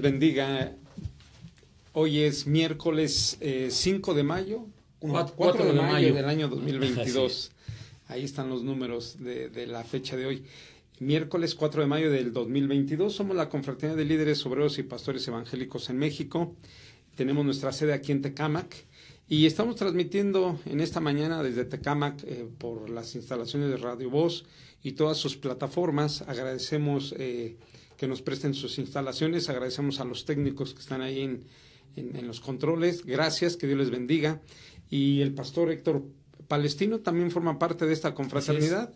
bendiga. Hoy es miércoles 5 eh, de mayo, 4, de, mayo, del año 2022. Ahí están los números de, la fecha de hoy. Miércoles 4 de mayo del 2022 somos la Confraternidad de Líderes Obreros y Pastores Evangélicos en México. Tenemos nuestra sede aquí en Tecamac. y estamos transmitiendo en esta mañana desde Tecamac eh, por las instalaciones de Radio Voz y todas sus plataformas. Agradecemos... Eh, que nos presten sus instalaciones. Agradecemos a los técnicos que están ahí en, los controles. Gracias, que Dios les bendiga. Y el pastor Héctor Palestino también forma parte de esta confraternidad.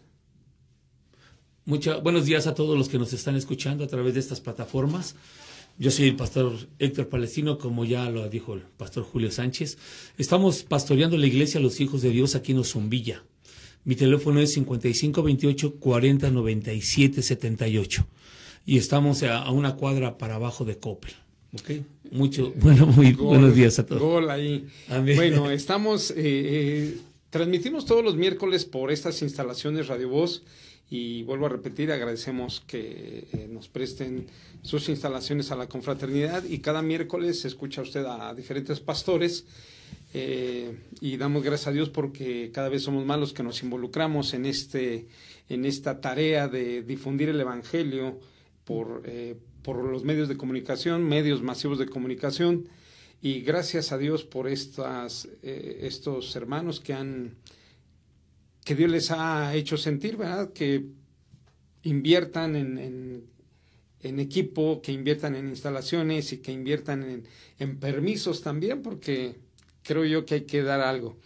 Mucha, buenos días a todos los que nos están escuchando a través de estas plataformas. Yo soy el pastor Héctor Palestino, como ya lo dijo el pastor Julio Sánchez. Estamos pastoreando la iglesia Los Hijos de Dios aquí en Ozumbilla. Mi teléfono es 5528 409778. 78 y estamos a, una cuadra para abajo de Coppel. Ok. Mucho, eh, bueno, muy buenos días a todos. ahí. Bueno, estamos, eh, eh, transmitimos todos los miércoles por estas instalaciones Radio Voz y vuelvo a repetir, agradecemos que nos presten sus instalaciones a la confraternidad y cada miércoles escucha usted a diferentes pastores y damos gracias a Dios porque cada vez somos más los que nos involucramos en, este, en esta tarea de difundir el Evangelio por, eh, por los medios de comunicación, medios masivos de comunicación, y gracias a Dios por estas, eh, estos hermanos que han, que Dios les ha hecho sentir, ¿verdad? Que inviertan en, en, equipo, que inviertan en instalaciones y que inviertan en permisos también, porque creo yo que hay que dar algo.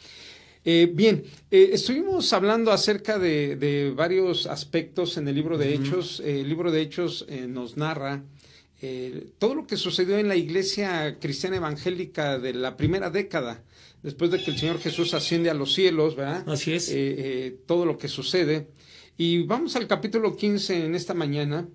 Eh, bien, eh, estuvimos hablando acerca de, varios aspectos en el libro de Hechos. Eh, el libro de Hechos nos narra todo lo que sucedió en la iglesia cristiana evangélica de la primera década, después de que el Señor Jesús asciende a los cielos, ¿verdad? Así es. todo lo que sucede. Y vamos al capítulo 15 en esta mañana.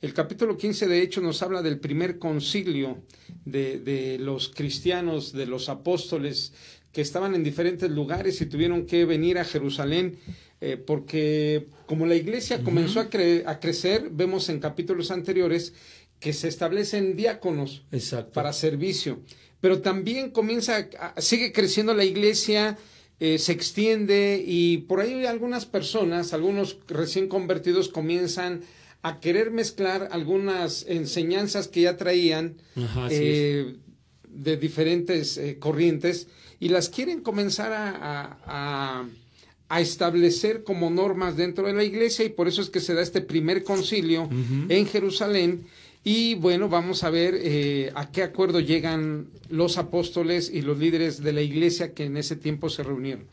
El capítulo 15 de hecho nos habla del primer concilio de, de, los cristianos, de los apóstoles, que estaban en diferentes lugares y tuvieron que venir a Jerusalén eh, porque como la iglesia comenzó a, crecer, vemos en capítulos anteriores que se establecen diáconos para servicio, pero también comienza, sigue creciendo la iglesia, eh, se extiende y por ahí algunas personas, algunos recién convertidos comienzan a querer mezclar algunas enseñanzas que ya traían eh, de diferentes corrientes y las quieren comenzar a, establecer como normas dentro de la iglesia y por eso es que se da este primer concilio en Jerusalén. Y bueno, vamos a ver eh, a qué acuerdo llegan los apóstoles y los líderes de la iglesia que en ese tiempo se reunieron.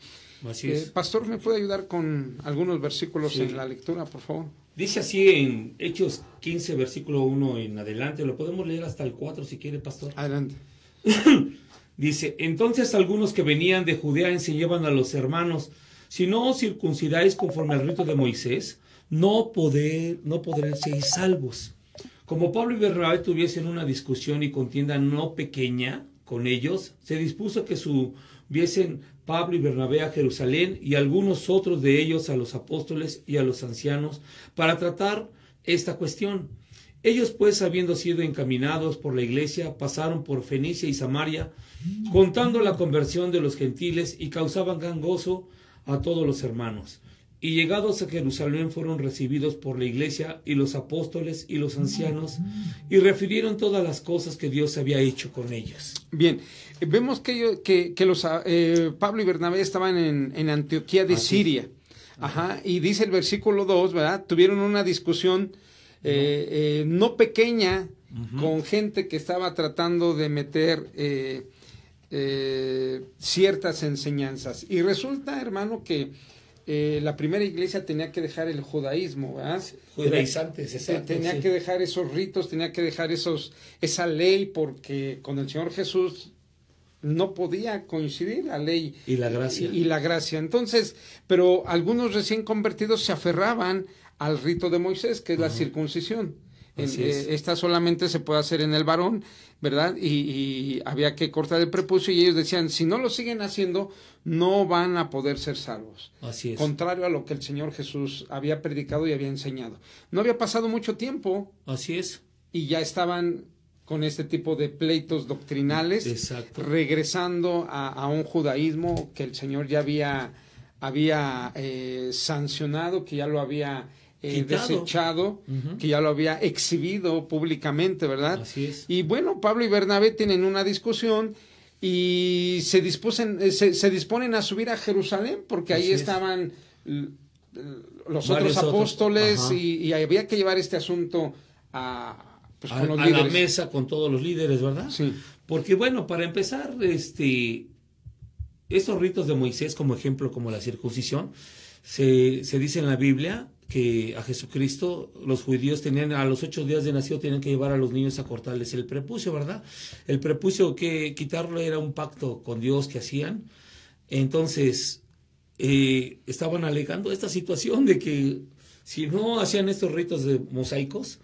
Así eh, es. Pastor, ¿me puede ayudar con algunos versículos en la lectura, por favor? Dice así en Hechos 15, versículo 1 en adelante. Lo podemos leer hasta el 4 si quiere, Pastor. Adelante. Dice, entonces algunos que venían de Judea enseñaban a los hermanos, si no os circuncidáis conforme al rito de Moisés, no, poder, no salvos. Como Pablo y Bernabé tuviesen una discusión y contienda no pequeña con ellos, se dispuso que subiesen Pablo y Bernabé a Jerusalén y algunos otros de ellos a los apóstoles y a los ancianos para tratar esta cuestión. Ellos pues, habiendo sido encaminados por la iglesia, pasaron por Fenicia y Samaria, contando la conversión de los gentiles y causaban gran gozo a todos los hermanos. Y llegados a Jerusalén fueron recibidos por la iglesia y los apóstoles y los ancianos y refirieron todas las cosas que Dios había hecho con ellos. Bien, vemos que, que, que los, ah, eh, Pablo y Bernabé estaban en, Antioquía de ah, Siria. Ajá, y dice el versículo 2, ¿verdad? Tuvieron una discusión eh, eh, no pequeña, con gente que estaba tratando de meter eh, ciertas enseñanzas. Y resulta, hermano, que la primera iglesia tenía que dejar el judaísmo, ¿verdad? Tenía que dejar esos ritos, tenía que dejar esos, esa ley, porque con el Señor Jesús no podía coincidir la ley y la gracia. y, la gracia. Entonces, pero algunos recién convertidos se aferraban al rito de Moisés, que es la circuncisión. Eh, esta solamente se puede hacer en el varón, ¿verdad? Y, había que cortar el prepucio y ellos decían, si no lo siguen haciendo, no van a poder ser salvos. Así es. Contrario a lo que el Señor Jesús había predicado y había enseñado. No había pasado mucho tiempo. Así es. Y ya estaban con este tipo de pleitos doctrinales, regresando a, un judaísmo que el Señor ya había, había eh, sancionado, que ya lo había eh, desechado, que ya lo había exhibido públicamente, ¿verdad? Así es. Y bueno, Pablo y Bernabé tienen una discusión y eh, se, se, disponen a subir a Jerusalén porque ahí estaban los otros apóstoles Y, había que llevar este asunto a, pues, la mesa con todos los líderes, ¿verdad? Sí. Porque bueno, para empezar, este, estos ritos de Moisés como ejemplo, como la circuncisión, se dice en la Biblia que a Jesucristo los judíos tenían a los ocho días de nacido tenían que llevar a los niños a cortarles el prepucio, ¿verdad? El prepucio que quitarlo era un pacto con Dios que hacían. Entonces eh, estaban alegando esta situación de que si no hacían estos ritos de mosaicos,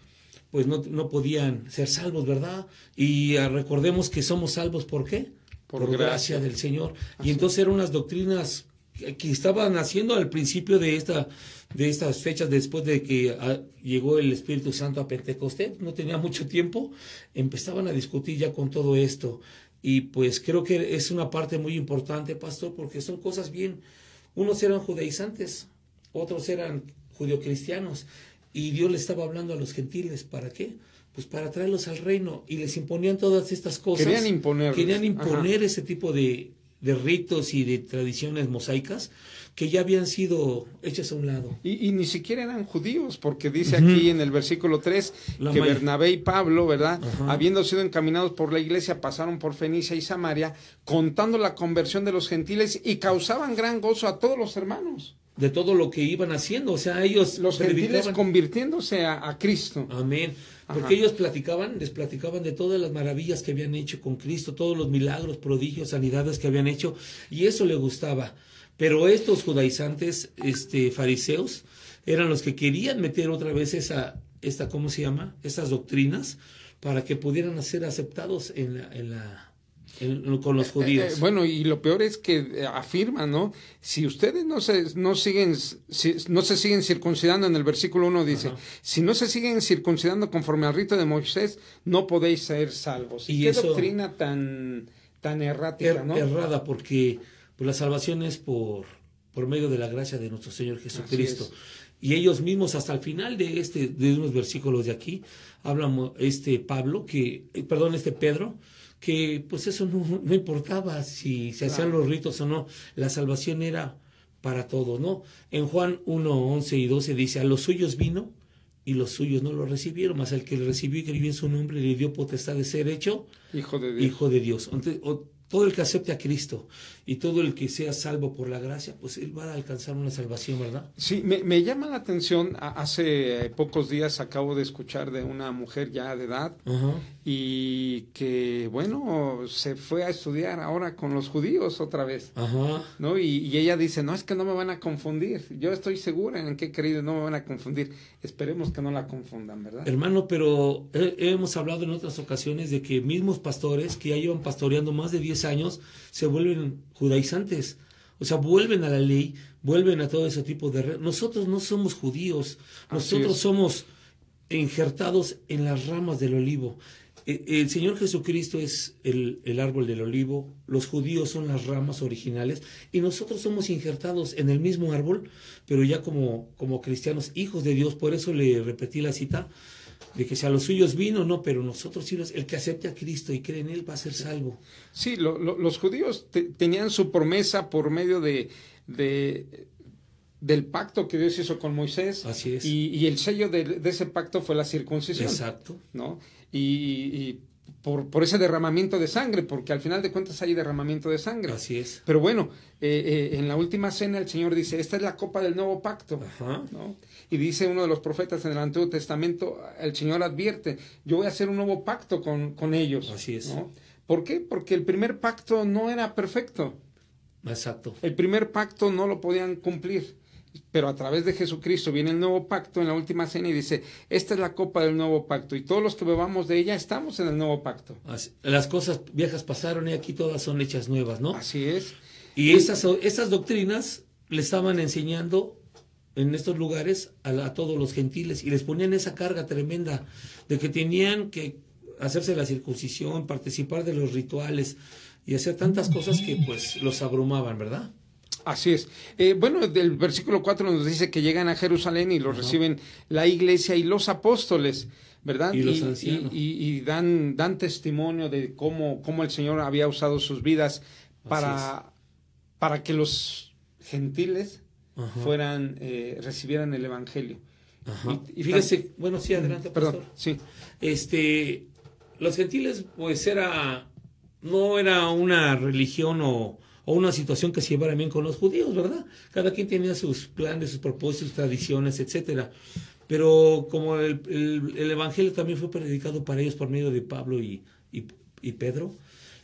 pues no, podían ser salvos, ¿verdad? Y ah, recordemos que somos salvos, ¿por qué? Por, gracia. del Señor. Y entonces eran unas doctrinas que estaban haciendo al principio de, esta, de estas fechas, después de que ah, llegó el Espíritu Santo a Pentecostés, no tenía mucho tiempo, empezaban a discutir ya con todo esto. Y pues creo que es una parte muy importante, pastor, porque son cosas bien, unos eran judaizantes, otros eran judio-cristianos, y Dios le estaba hablando a los gentiles, ¿para qué? Pues para traerlos al reino, y les imponían todas estas cosas. Querían imponer. Querían imponer ese tipo de de ritos y de tradiciones mosaicas que ya habían sido hechas a un lado. Y, ni siquiera eran judíos, porque dice aquí en el versículo 3 que Bernabé y Pablo, ¿verdad? Habiendo sido encaminados por la iglesia, pasaron por Fenicia y Samaria, contando la conversión de los gentiles y causaban gran gozo a todos los hermanos de todo lo que iban haciendo. O sea, ellos. Los gentiles convirtiéndose a, a, Cristo. Amén. Porque ellos platicaban, les platicaban de todas las maravillas que habían hecho con Cristo, todos los milagros, prodigios, sanidades que habían hecho, y eso le gustaba. Pero estos judaizantes, este, fariseos, eran los que querían meter otra vez esa, esta, ¿cómo se llama? esas doctrinas para que pudieran ser aceptados en la con los eh, eh, judíos. Eh, bueno, y lo peor es que afirma, ¿no? Si ustedes no se, no siguen, no se siguen circuncidando, en el versículo 1 dice, si no se siguen circuncidando conforme al rito de Moisés, no podéis ser salvos. Y, qué doctrina tan, tan errática, er, ¿no? Errada, porque pues, la salvación es por, por medio de la gracia de nuestro Señor Jesucristo. Y ellos mismos, hasta el final de este, de unos versículos de aquí, hablan este Pablo, que, perdón, este Pedro, que pues eso no, no importaba si se hacían los ritos o no, la salvación era para todos, ¿no? En Juan 1, 11 y 12 dice, a los suyos vino y los suyos no lo recibieron, mas al que lo recibió y creyó en su nombre le dio potestad de ser hecho hijo de Dios. Hijo de Dios. Todo el que acepte a Cristo y todo el que sea salvo por la gracia, pues él va a alcanzar una salvación, ¿verdad? Sí, me, llama la atención, hace pocos días acabo de escuchar de una mujer ya de edad y que, bueno, se fue a estudiar ahora con los judíos otra vez, Ajá. ¿no? Y, ella dice, no, es que no me van a confundir, yo estoy segura en que he creído, no me van a confundir, esperemos que no la confundan, ¿verdad? Hermano, pero hemos hablado en otras ocasiones de que mismos pastores que ya llevan pastoreando más de 10 años se vuelven judaizantes. O sea, vuelven a la ley, vuelven a todo ese tipo de... Nosotros no somos judíos, nosotros somos injertados en las ramas del olivo. El, el Señor Jesucristo es el, el, árbol del olivo, los judíos son las ramas originales y nosotros somos injertados en el mismo árbol, pero ya como, como cristianos, hijos de Dios. Por eso le repetí la cita, de que si a los suyos vino, no, pero nosotros sí los, el que acepte a Cristo y cree en él va a ser salvo. Sí, los judíos tenían su promesa por medio de, de, del pacto que Dios hizo con Moisés. Así es. Y, el sello de, ese pacto fue la circuncisión. Exacto. ¿No? Y, por, por, ese derramamiento de sangre, porque al final de cuentas hay derramamiento de sangre. Así es. Pero bueno, eh, eh, en la última cena el Señor dice, esta es la copa del nuevo pacto. Ajá. ¿no? Y dice uno de los profetas en el Antiguo Testamento, el Señor advierte, yo voy a hacer un nuevo pacto con, ellos. Así es. ¿Por qué? Porque el primer pacto no era perfecto. Exacto. El primer pacto no lo podían cumplir. Pero a través de Jesucristo viene el nuevo pacto en la última cena y dice, esta es la copa del nuevo pacto y todos los que bebamos de ella estamos en el nuevo pacto. las cosas viejas pasaron y aquí todas son hechas nuevas, ¿no? Así es. Y esas, esas doctrinas le estaban enseñando en estos lugares a, todos los gentiles y les ponían esa carga tremenda de que tenían que hacerse la circuncisión, participar de los rituales y hacer tantas cosas que pues los abrumaban, ¿verdad? Así es. Eh, bueno, del versículo 4 nos dice que llegan a Jerusalén y los reciben la iglesia y los apóstoles. ¿verdad? Y, y, dan, dan testimonio de cómo, cómo el Señor había usado sus vidas para, para que los gentiles fueran, eh, recibieran el Evangelio. Y, fíjese, bueno, sí, adelante, Perdón, Sí. Este, los gentiles, pues era, no era una religión o, una situación que se llevara bien con los judíos, ¿verdad? Cada quien tenía sus planes, sus propósitos, sus tradiciones, etcétera. Pero como el, el, Evangelio también fue predicado para ellos por medio de Pablo y, y, y Pedro,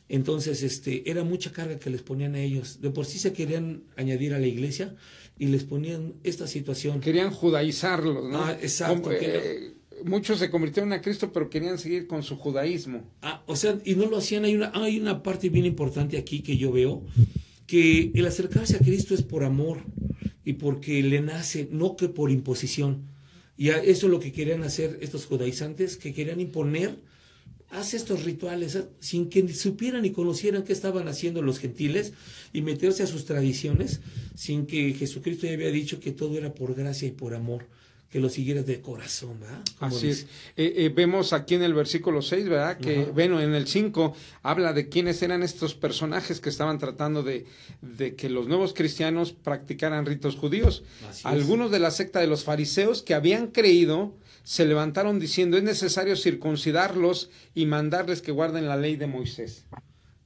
entonces, este, era mucha carga que les ponían a ellos. De por sí se querían añadir a la iglesia y les ponían esta situación. Querían judaizarlos, ¿no? Ah, exacto. Eh, muchos se convirtieron a Cristo, pero querían seguir con su judaísmo. Ah, o sea, y no lo hacían. Hay una, hay una parte bien importante aquí que yo veo, que el acercarse a Cristo es por amor y porque le nace, no que por imposición. Y eso es lo que querían hacer estos judaizantes, que querían imponer hace estos rituales sin que supieran y conocieran qué estaban haciendo los gentiles y meterse a sus tradiciones sin que Jesucristo ya había dicho que todo era por gracia y por amor que lo siguieras de corazón, ¿verdad? Así es. Eh, eh, vemos aquí en el versículo 6, ¿verdad? Que, bueno, en el 5 habla de quiénes eran estos personajes que estaban tratando de, que los nuevos cristianos practicaran ritos judíos. Algunos de la secta de los fariseos que habían creído se levantaron diciendo, es necesario circuncidarlos y mandarles que guarden la ley de Moisés.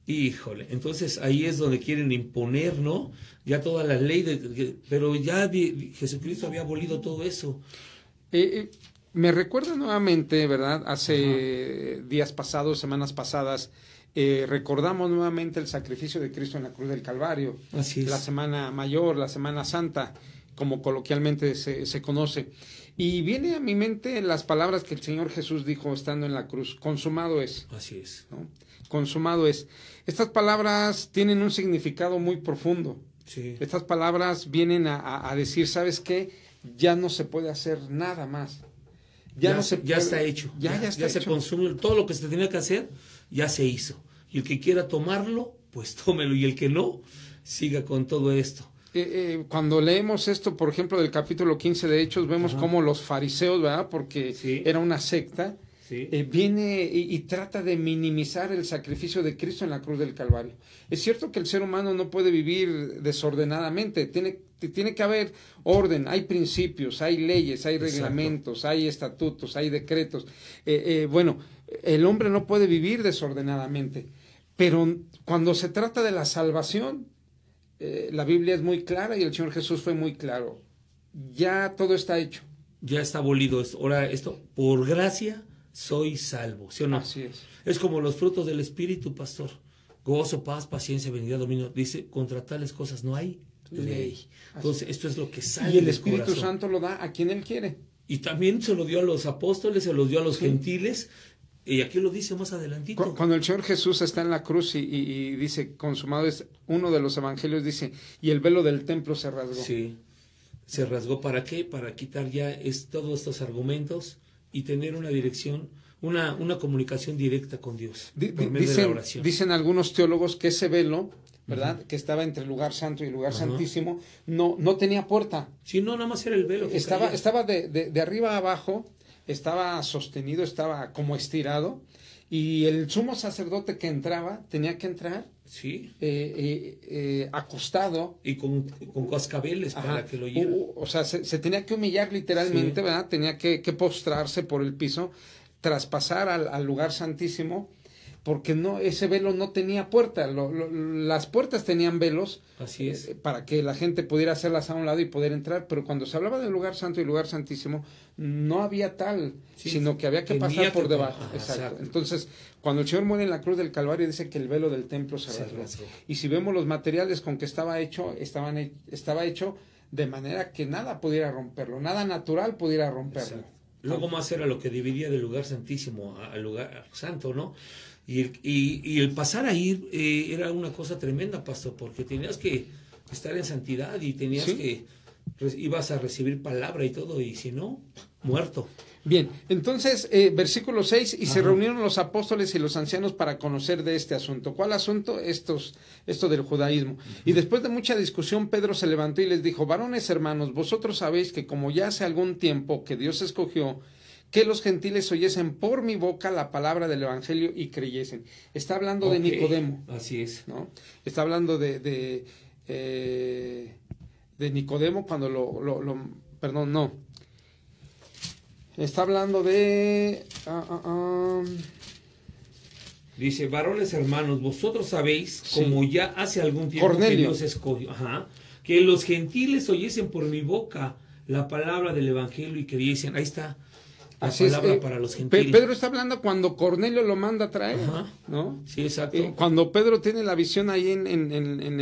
Híjole, entonces ahí es donde quieren imponer, ¿no? Ya toda la ley, pero ya Jesucristo había abolido todo eso. Eh, eh, me recuerda nuevamente, ¿verdad? Hace días pasados, semanas pasadas, eh, recordamos nuevamente el sacrificio de Cristo en la cruz del Calvario. Así es. La Semana Mayor, la Semana Santa, como coloquialmente se, se conoce. Y viene a mi mente las palabras que el Señor Jesús dijo estando en la cruz, consumado es. Así es. ¿no? consumado es, estas palabras tienen un significado muy profundo. Estas palabras vienen a, decir, ¿sabes qué? Ya no se puede hacer nada más. Ya, no se ya está hecho. Ya, ya, se consume todo lo que se tenía que hacer, ya se hizo. Y el que quiera tomarlo, pues tómelo. Y el que no, siga con todo esto. Eh, eh, cuando leemos esto, por ejemplo, del capítulo 15 de Hechos, vemos como cómo los fariseos, ¿verdad? Porque era una secta, eh, viene y, trata de minimizar el sacrificio de Cristo en la cruz del Calvario. Es cierto que el ser humano no puede vivir desordenadamente, tiene, tiene que haber orden, hay principios, hay leyes, hay reglamentos, hay estatutos, hay decretos. Eh, eh, bueno, el hombre no puede vivir desordenadamente, pero cuando se trata de la salvación, la Biblia es muy clara y el Señor Jesús fue muy claro. Ya todo está hecho. Ya está abolido. Ahora esto, por gracia soy salvo, ¿sí o no? Así es. Es como los frutos del Espíritu, pastor. Gozo, paz, paciencia, benignidad, dominio. Dice, contra tales cosas no hay ley. Entonces, esto es lo que sale. Y el Espíritu Santo lo da a quien Él quiere. Y también se lo dio a los apóstoles, se lo dio a los gentiles. Y aquí lo dice más adelantito. Cuando el Señor Jesús está en la cruz y, y, dice, consumado es, uno de los evangelios dice, y el velo del templo se rasgó. Sí, se rasgó. ¿Para qué? Para quitar ya todos estos argumentos y tener una dirección, una, una comunicación directa con Dios. dicen, dicen algunos teólogos que ese velo ¿verdad? Que estaba entre el lugar santo y el lugar santísimo, no, no tenía puerta. Sí, no, nada más era el velo. estaba estaba de, de, de, arriba a abajo, estaba sostenido, estaba como estirado, y el sumo sacerdote que entraba tenía que entrar Sí. Eh, eh, eh, acostado. Y con, con cascabeles para que lo lleven. Uh, uh, o, sea, se, tenía que humillar literalmente, ¿verdad? Tenía que, postrarse por el piso, traspasar al, al lugar santísimo porque no ese velo no tenía puerta, las puertas tenían velos Así es. Eh, para que la gente pudiera hacerlas a un lado y poder entrar, pero cuando se hablaba del lugar santo y lugar santísimo no había tal, sino que había que pasar por debajo. Entonces, cuando el Señor muere en la cruz del Calvario dice que el velo del templo se rasgó. Y si vemos los materiales con que estaba hecho, estaban estaba hecho de manera que nada pudiera romperlo, nada natural pudiera romperlo. Luego más era lo que dividía del lugar santísimo al lugar santo, ¿no? Y, el pasar a ir eh, era una cosa tremenda, pastor, porque tenías que estar en santidad y tenías que ibas a recibir palabra y todo, y si no, muerto. Bien, entonces, eh, versículo 6, y se reunieron los apóstoles y los ancianos para conocer de este asunto. ¿Cuál asunto? esto del judaísmo. Y después de mucha discusión, Pedro se levantó y les dijo, varones hermanos, vosotros sabéis que como ya hace algún tiempo que Dios escogió que los gentiles oyesen por mi boca la palabra del Evangelio y creyesen. Está hablando de Nicodemo. Así es. ¿no? Está hablando de, de, eh, Nicodemo cuando lo, lo, Perdón, no. Está hablando de... Ah, ah, ah. Dice, varones hermanos, vosotros sabéis, como ya hace algún tiempo que escogió, que los gentiles oyesen por mi boca la palabra del Evangelio y creyesen. Ahí está. Así es, eh, para los gentiles. Pedro está hablando cuando Cornelio lo manda a traer, ¿no? Sí, exacto. Eh, cuando Pedro tiene la visión ahí en, el en,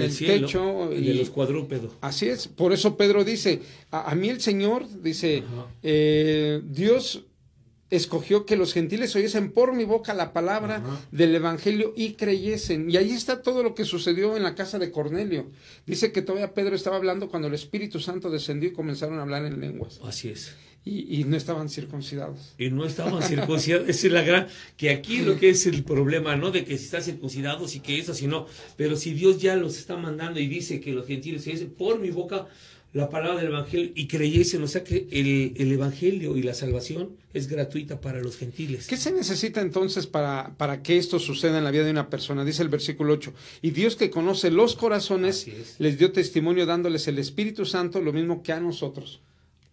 el, techo. Y, de los cuadrúpedos. Así es, por eso Pedro dice, a, mí el Señor, dice, eh, Dios escogió que los gentiles oyesen por mi boca la palabra del Evangelio y creyesen. Y ahí está todo lo que sucedió en la casa de Cornelio. Dice que todavía Pedro estaba hablando cuando el Espíritu Santo descendió y comenzaron a hablar en lenguas. Oh, así es. Y, y no estaban circuncidados. Y no estaban circuncidados. Esa es la gran... Que aquí lo que es el problema, ¿no? De que si están circuncidados y que eso, si no. Pero si Dios ya los está mandando y dice que los gentiles oyesen por mi boca la palabra del Evangelio y creyesen. O sea que el, Evangelio y la salvación es gratuita para los gentiles. ¿Qué se necesita entonces para, para que esto suceda en la vida de una persona? Dice el versículo 8. Y Dios que conoce los corazones les dio testimonio dándoles el Espíritu Santo, lo mismo que a nosotros.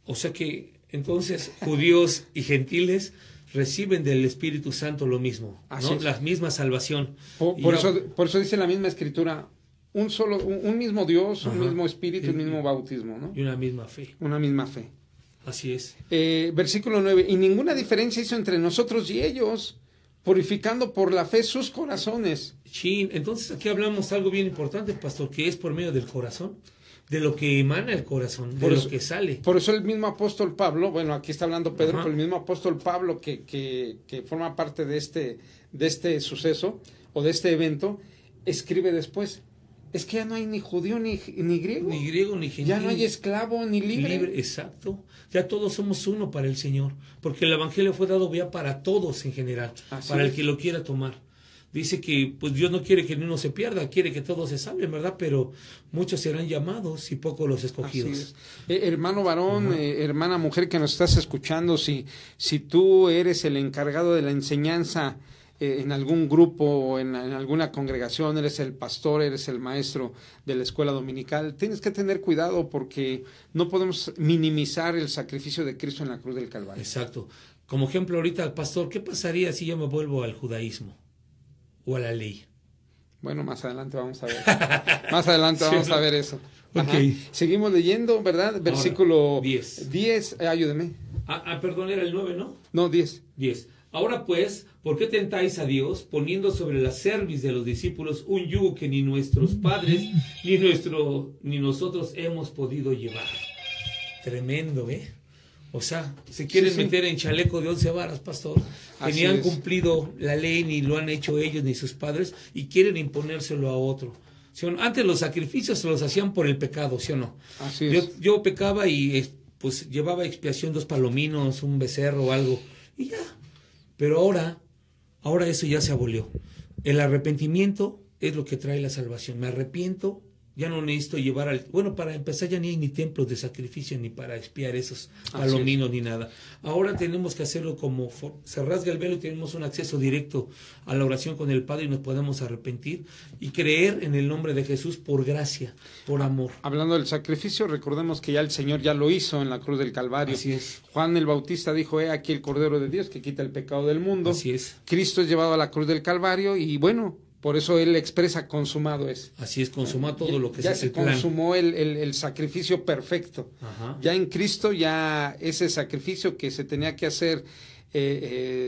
O sea que entonces judíos y gentiles reciben del Espíritu Santo lo mismo, ¿no? la misma salvación. por eso, por eso dice la misma escritura, un solo, un, mismo Dios, un mismo Espíritu, un mismo bautismo, ¿no? Y una misma fe. Una misma fe. Así es. Eh, versículo 9. Y ninguna diferencia hizo entre nosotros y ellos, purificando por la fe sus corazones. Sí. entonces aquí hablamos algo bien importante, pastor, que es por medio del corazón, de lo que emana el corazón, de por lo que sale. Por eso el mismo apóstol Pablo, bueno, aquí está hablando Pedro, pero el mismo apóstol Pablo que, que, que forma parte de este, de este suceso o de este evento, escribe después, es que ya no hay ni judío ni, ni griego. Ni griego, ni gentil. Ya no hay esclavo ni libre. Exacto. Ya todos somos uno para el Señor. Porque el Evangelio fue dado ya para todos en general. para el que lo quiera tomar. Dice que pues Dios no quiere que ninguno se pierda, quiere que todos se salven, ¿verdad? Pero muchos serán llamados y pocos los escogidos. Eh, hermano varón, eh, hermana mujer que nos estás escuchando, si, si tú eres el encargado de la enseñanza eh, en algún grupo o en, alguna congregación, eres el pastor, eres el maestro de la escuela dominical, tienes que tener cuidado porque no podemos minimizar el sacrificio de Cristo en la cruz del Calvario. Exacto. Como ejemplo ahorita al pastor, ¿qué pasaría si yo me vuelvo al judaísmo o a la ley? Bueno, más adelante vamos a ver. más adelante vamos a ver eso. Seguimos leyendo, ¿verdad? Versículo Diez. 10. 10, ayúdeme. Ah, ah, perdón, era el 9, ¿no? No, 10. 10. Ahora pues, ¿por qué tentáis a Dios poniendo sobre la cerviz de los discípulos un yugo que ni nuestros padres ni, nuestro, ni nosotros hemos podido llevar? Tremendo, ¿eh? O sea, si quieren meter en chaleco de once varas, pastor, que ni han cumplido la ley, ni lo han hecho ellos, ni sus padres, y quieren imponérselo a otro. Antes los sacrificios se los hacían por el pecado, ¿sí o no? yo, yo pecaba y eh, pues llevaba expiación dos palominos, un becerro o algo, y ya, pero ahora, ahora eso ya se abolió. El arrepentimiento es lo que trae la salvación. Me arrepiento ya no necesito llevar al... Bueno, para empezar ya ni hay ni templos de sacrificio ni para espiar esos palominos ni nada. Ahora tenemos que hacerlo como se rasga el velo y tenemos un acceso directo a la oración con el Padre y nos podemos arrepentir y creer en el nombre de Jesús por gracia, por ah, amor. Hablando del sacrificio, recordemos que ya el Señor ya lo hizo en la cruz del Calvario. Así es. Juan el Bautista dijo, he aquí el Cordero de Dios que quita el pecado del mundo. Así es. Cristo es llevado a la cruz del Calvario y bueno, por eso él expresa consumado es. Así es, consuma todo lo que se el consumó el, sacrificio perfecto. Ya en Cristo, ya ese sacrificio que se tenía que hacer eh,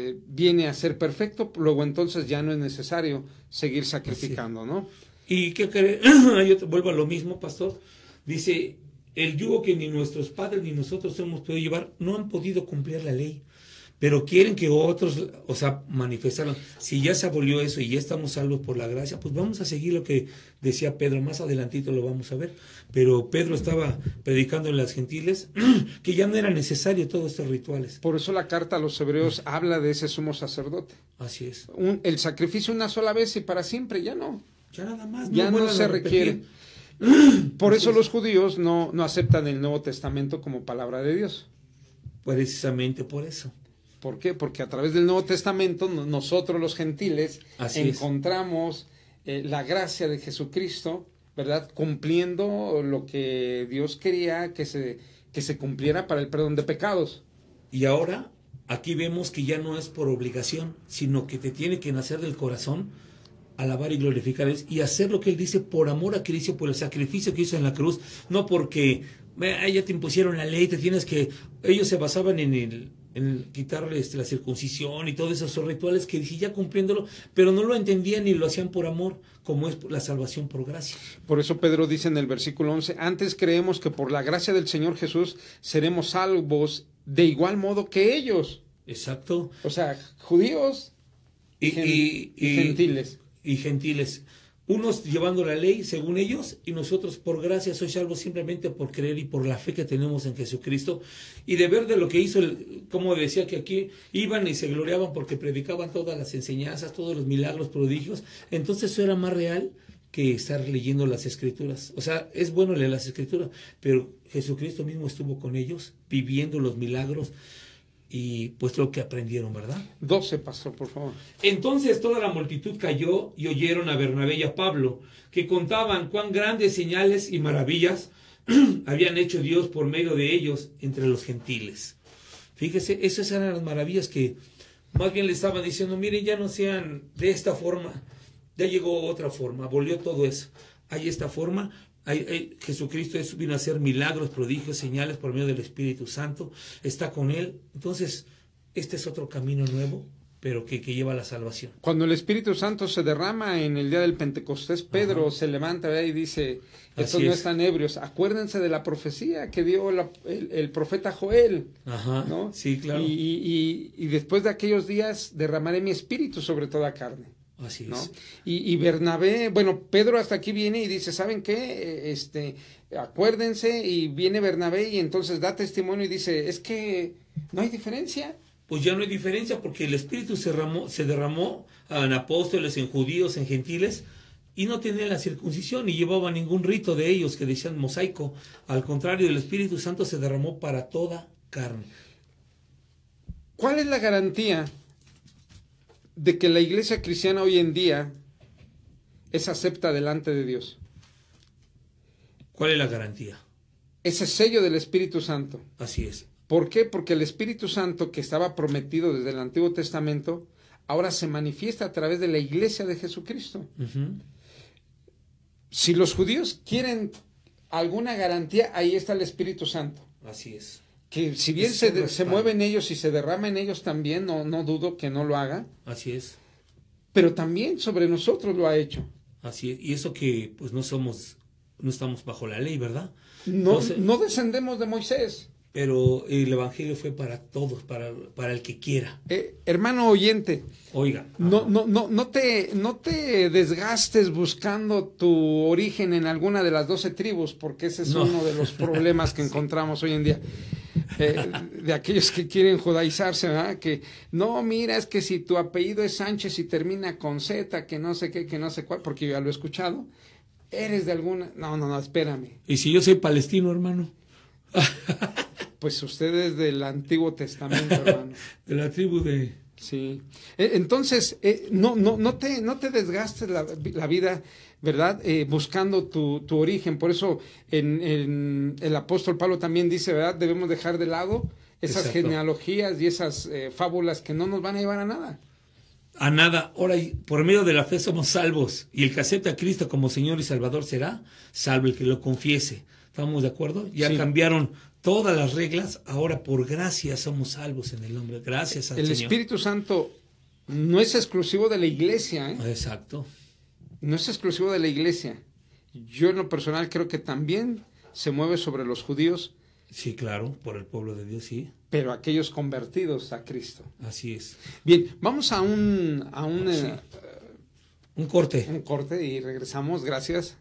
eh, viene a ser perfecto, luego entonces ya no es necesario seguir sacrificando, ¿no? Y que, yo vuelvo a lo mismo, pastor. Dice, el yugo que ni nuestros padres ni nosotros hemos podido llevar, no han podido cumplir la ley pero quieren que otros, o sea, manifestaron, si ya se abolió eso y ya estamos salvos por la gracia, pues vamos a seguir lo que decía Pedro, más adelantito lo vamos a ver, pero Pedro estaba predicando en las gentiles que ya no era necesario todos estos rituales. Por eso la carta a los hebreos habla de ese sumo sacerdote. Así es. el sacrificio una sola vez y para siempre, ya no. Ya nada más. ya no se requiere. Por eso los judíos no, no aceptan el Nuevo Testamento como palabra de Dios. Precisamente por eso. ¿Por qué? Porque a través del Nuevo Testamento nosotros los gentiles encontramos eh, la gracia de Jesucristo, ¿verdad? Cumpliendo lo que Dios quería que se, que se cumpliera para el perdón de pecados. Y ahora aquí vemos que ya no es por obligación, sino que te tiene que nacer del corazón alabar y glorificar y hacer lo que Él dice por amor a Cristo, por el sacrificio que hizo en la cruz, no porque ya te impusieron la ley, te tienes que... Ellos se basaban en el en quitarles este, la circuncisión y todos esos rituales que ya cumpliéndolo, pero no lo entendían y lo hacían por amor, como es la salvación por gracia. Por eso Pedro dice en el versículo 11, antes creemos que por la gracia del Señor Jesús seremos salvos de igual modo que ellos. Exacto. O sea, judíos y gentiles. Y gentiles unos llevando la ley según ellos y nosotros por gracia soy salvo simplemente por creer y por la fe que tenemos en Jesucristo y de ver de lo que hizo, el, como decía que aquí iban y se gloriaban porque predicaban todas las enseñanzas, todos los milagros, prodigios, entonces eso era más real que estar leyendo las escrituras. O sea, es bueno leer las escrituras, pero Jesucristo mismo estuvo con ellos viviendo los milagros, y pues lo que aprendieron, ¿verdad? Doce pastor, por favor. Entonces toda la multitud cayó y oyeron a Bernabé y a Pablo, que contaban cuán grandes señales y maravillas habían hecho Dios por medio de ellos entre los gentiles. Fíjese, esas eran las maravillas que más bien le estaban diciendo, miren, ya no sean de esta forma, ya llegó otra forma, volvió todo eso. Hay esta forma, Jesucristo es, vino a hacer milagros, prodigios, señales por medio del Espíritu Santo. Está con Él. Entonces, este es otro camino nuevo, pero que, lleva a la salvación. Cuando el Espíritu Santo se derrama en el día del Pentecostés, Pedro se levanta y dice, estos no están ebrios. Acuérdense de la profecía que dio el, profeta Joel. Ajá. Sí, claro. y después de aquellos días derramaré mi espíritu sobre toda carne. Así es. Y, Bernabé, bueno, Pedro hasta aquí viene y dice, ¿saben qué? E, este, acuérdense y viene Bernabé y entonces da testimonio y dice, es que no hay diferencia. Pues ya no hay diferencia porque el Espíritu se, derramó, se derramó en apóstoles, en judíos, en gentiles y no tenía la circuncisión y llevaba ningún rito de ellos que decían mosaico. Al contrario, el Espíritu Santo se derramó para toda carne. ¿Cuál es la garantía de que la iglesia cristiana hoy en día es acepta delante de Dios. ¿Cuál es la garantía? Ese sello del Espíritu Santo. Así es. ¿Por qué? Porque el Espíritu Santo que estaba prometido desde el Antiguo Testamento, ahora se manifiesta a través de la iglesia de Jesucristo. Si los judíos quieren alguna garantía, ahí está el Espíritu Santo. Así es si bien se, se, mueven ellos y se derrama ellos también, no, no dudo que no lo haga. Así es. Pero también sobre nosotros lo ha hecho. Así es, y eso que pues no somos, no estamos bajo la ley, ¿verdad? No, no descendemos de Moisés. Pero el Evangelio fue para todos, para, para el que quiera. Eh, hermano oyente, oiga. No, no, no, no, te, no te desgastes buscando tu origen en alguna de las doce tribus, porque ese es uno de los problemas que encontramos hoy en día. Eh, de aquellos que quieren judaizarse, ¿verdad? Que no, mira, es que si tu apellido es Sánchez y termina con Z, que no sé qué, que no sé cuál, porque yo ya lo he escuchado, eres de alguna. No, no, no, espérame. ¿Y si yo soy palestino, hermano? pues usted es del Antiguo Testamento, hermano. de la tribu de. Sí. E, entonces, eh, no, no, no te, no te desgastes la vida ¿verdad? Eh, buscando tu, origen. Por eso en, el apóstol Pablo también dice, ¿verdad? Debemos dejar de lado esas genealogías y esas eh, fábulas que no nos van a llevar a nada. A nada. Ahora, por medio de la fe somos salvos. Y el que acepta a Cristo como Señor y Salvador será salvo el que lo confiese. ¿Estamos de acuerdo? Ya cambiaron todas las reglas. Ahora, por gracia, somos salvos en el nombre. Gracias al el El Espíritu Santo no es exclusivo de la iglesia. ¿eh? Exacto no es exclusivo de la iglesia. Yo en lo personal creo que también se mueve sobre los judíos. Sí, claro, por el pueblo de Dios, sí. Pero aquellos convertidos a Cristo. Así es. Bien, vamos a un... A un, pues eh, un corte. Un corte y regresamos, gracias.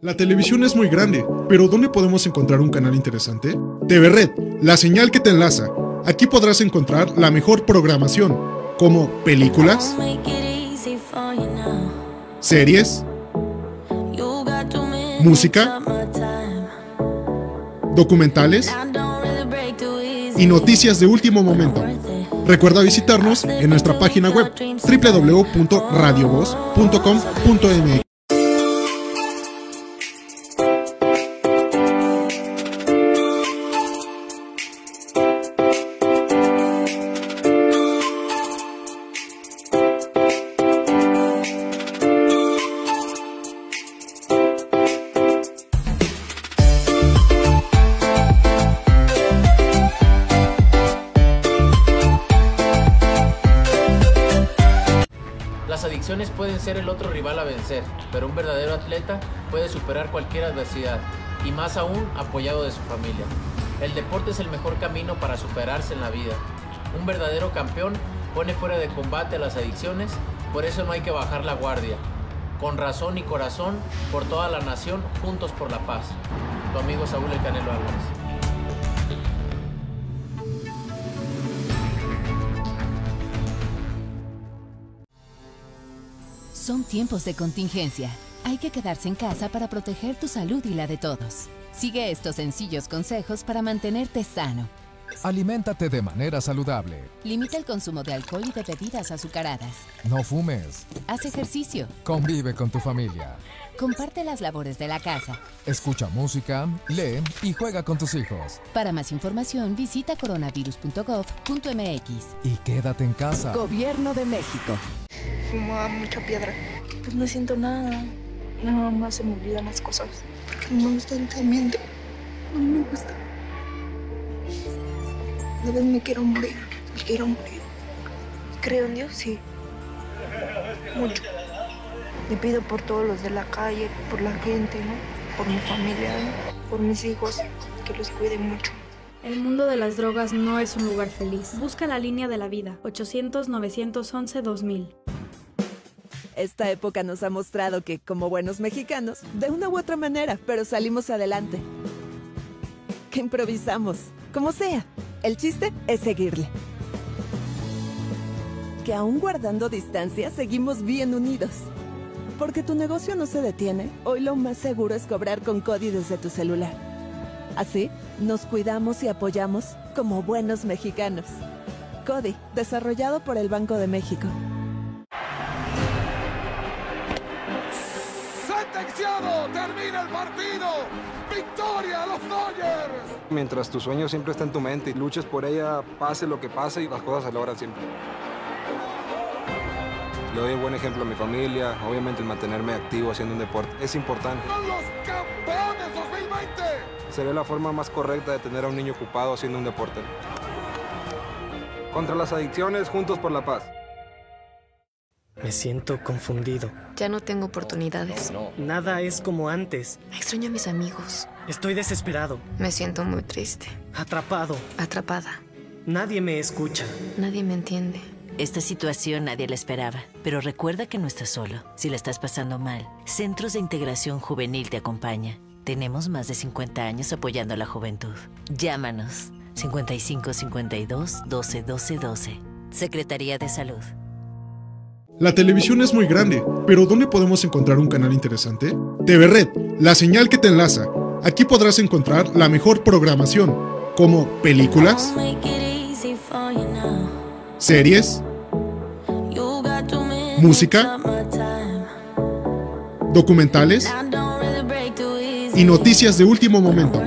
La televisión es muy grande, pero ¿dónde podemos encontrar un canal interesante? TV Red, la señal que te enlaza. Aquí podrás encontrar la mejor programación, como películas series, música, documentales y noticias de último momento. Recuerda visitarnos en nuestra página web www.radiovoz.com.mx. ser, pero un verdadero atleta puede superar cualquier adversidad y más aún apoyado de su familia. El deporte es el mejor camino para superarse en la vida. Un verdadero campeón pone fuera de combate las adicciones, por eso no hay que bajar la guardia. Con razón y corazón, por toda la nación, juntos por la paz. Tu amigo Saúl El Canelo Álvarez. Son tiempos de contingencia. Hay que quedarse en casa para proteger tu salud y la de todos. Sigue estos sencillos consejos para mantenerte sano. Aliméntate de manera saludable. Limita el consumo de alcohol y de bebidas azucaradas. No fumes. Haz ejercicio. Convive con tu familia. Comparte las labores de la casa. Escucha música, lee y juega con tus hijos. Para más información visita coronavirus.gov.mx. Y quédate en casa. Gobierno de México. Fumaba mucha piedra. Pues no siento nada. Nada más se me olvidan las cosas. Porque no me gusta el No me gusta. A vez me quiero morir. Me quiero morir. Creo en Dios, sí. Mucho. Le pido por todos los de la calle, por la gente, por mi familia, por mis hijos, que los cuiden mucho. El mundo de las drogas no es un lugar feliz. Busca la línea de la vida, 800-911-2000. Esta época nos ha mostrado que, como buenos mexicanos, de una u otra manera, pero salimos adelante. Que improvisamos, como sea. El chiste es seguirle. Que aún guardando distancia, seguimos bien unidos. Porque tu negocio no se detiene, hoy lo más seguro es cobrar con Cody desde tu celular. Así, nos cuidamos y apoyamos como buenos mexicanos. Cody, desarrollado por el Banco de México. Sentenciado, termina el partido. Victoria a los Dodgers. Mientras tu sueño siempre está en tu mente y luches por ella, pase lo que pase y las cosas se logran siempre. Le doy un buen ejemplo a mi familia, obviamente el mantenerme activo haciendo un deporte es importante. Seré los campeones 2020! Sería la forma más correcta de tener a un niño ocupado haciendo un deporte. Contra las adicciones, juntos por la paz. Me siento confundido. Ya no tengo oportunidades. Nada es como antes. Extraño a mis amigos. Estoy desesperado. Me siento muy triste. Atrapado. Atrapada. Nadie me escucha. Nadie me entiende. Esta situación nadie la esperaba, pero recuerda que no estás solo. Si la estás pasando mal, Centros de Integración Juvenil te acompaña. Tenemos más de 50 años apoyando a la juventud. Llámanos 55 52 12 12 12. Secretaría de Salud. La televisión es muy grande, pero ¿dónde podemos encontrar un canal interesante? TV Red, la señal que te enlaza. Aquí podrás encontrar la mejor programación, como películas series, música, documentales y noticias de último momento.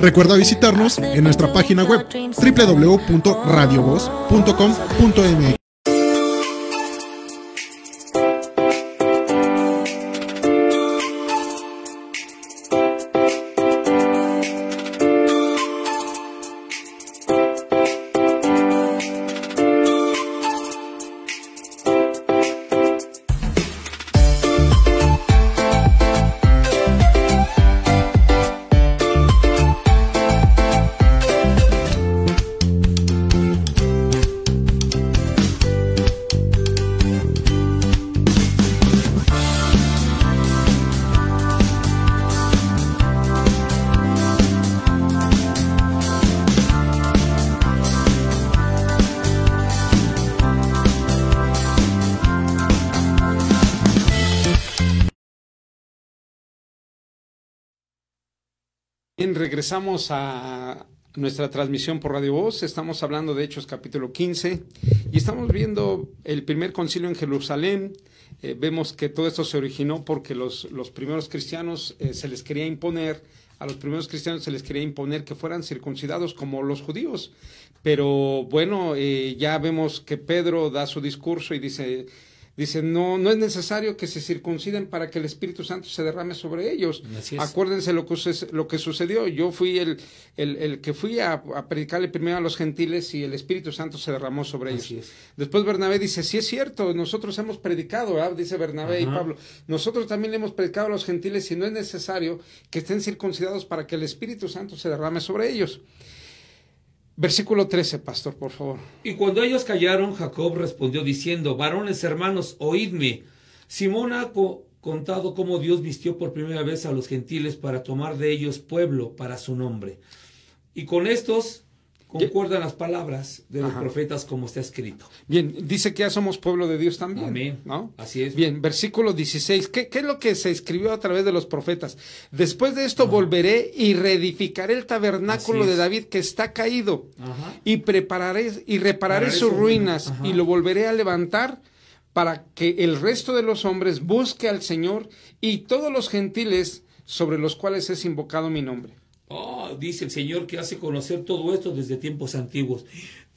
Recuerda visitarnos en nuestra página web www.radiovoz.com.mx. Empezamos a nuestra transmisión por Radio Voz. Estamos hablando de Hechos capítulo 15 y estamos viendo el primer concilio en Jerusalén. Eh, vemos que todo esto se originó porque los, los primeros cristianos eh, se les quería imponer, a los primeros cristianos se les quería imponer que fueran circuncidados como los judíos. Pero bueno, eh, ya vemos que Pedro da su discurso y dice, Dice, no, no es necesario que se circunciden para que el Espíritu Santo se derrame sobre ellos. Acuérdense lo que, sucedió. Yo fui el, que fui a, predicarle primero a los gentiles y el Espíritu Santo se derramó sobre ellos. Después Bernabé dice, sí es cierto, nosotros hemos predicado, dice Bernabé y Pablo, nosotros también le hemos predicado a los gentiles y no es necesario que estén circuncidados para que el Espíritu Santo se derrame sobre ellos. Versículo 13, pastor, por favor. Y cuando ellos callaron, Jacob respondió diciendo, varones hermanos, oídme. Simón ha contado cómo Dios vistió por primera vez a los gentiles para tomar de ellos pueblo para su nombre. Y con estos concuerdan las palabras de los profetas como está escrito. Bien, dice que ya somos pueblo de Dios también. Amén. ¿no? Así es. Bien, versículo 16. ¿Qué, es lo que se escribió a través de los profetas? Después de esto volveré y reedificaré el tabernáculo de David que está caído y prepararé y repararé sus ruinas y lo volveré a levantar para que el resto de los hombres busque al Señor y todos los gentiles sobre los cuales es invocado mi nombre. Oh, dice el Señor que hace conocer todo esto desde tiempos antiguos.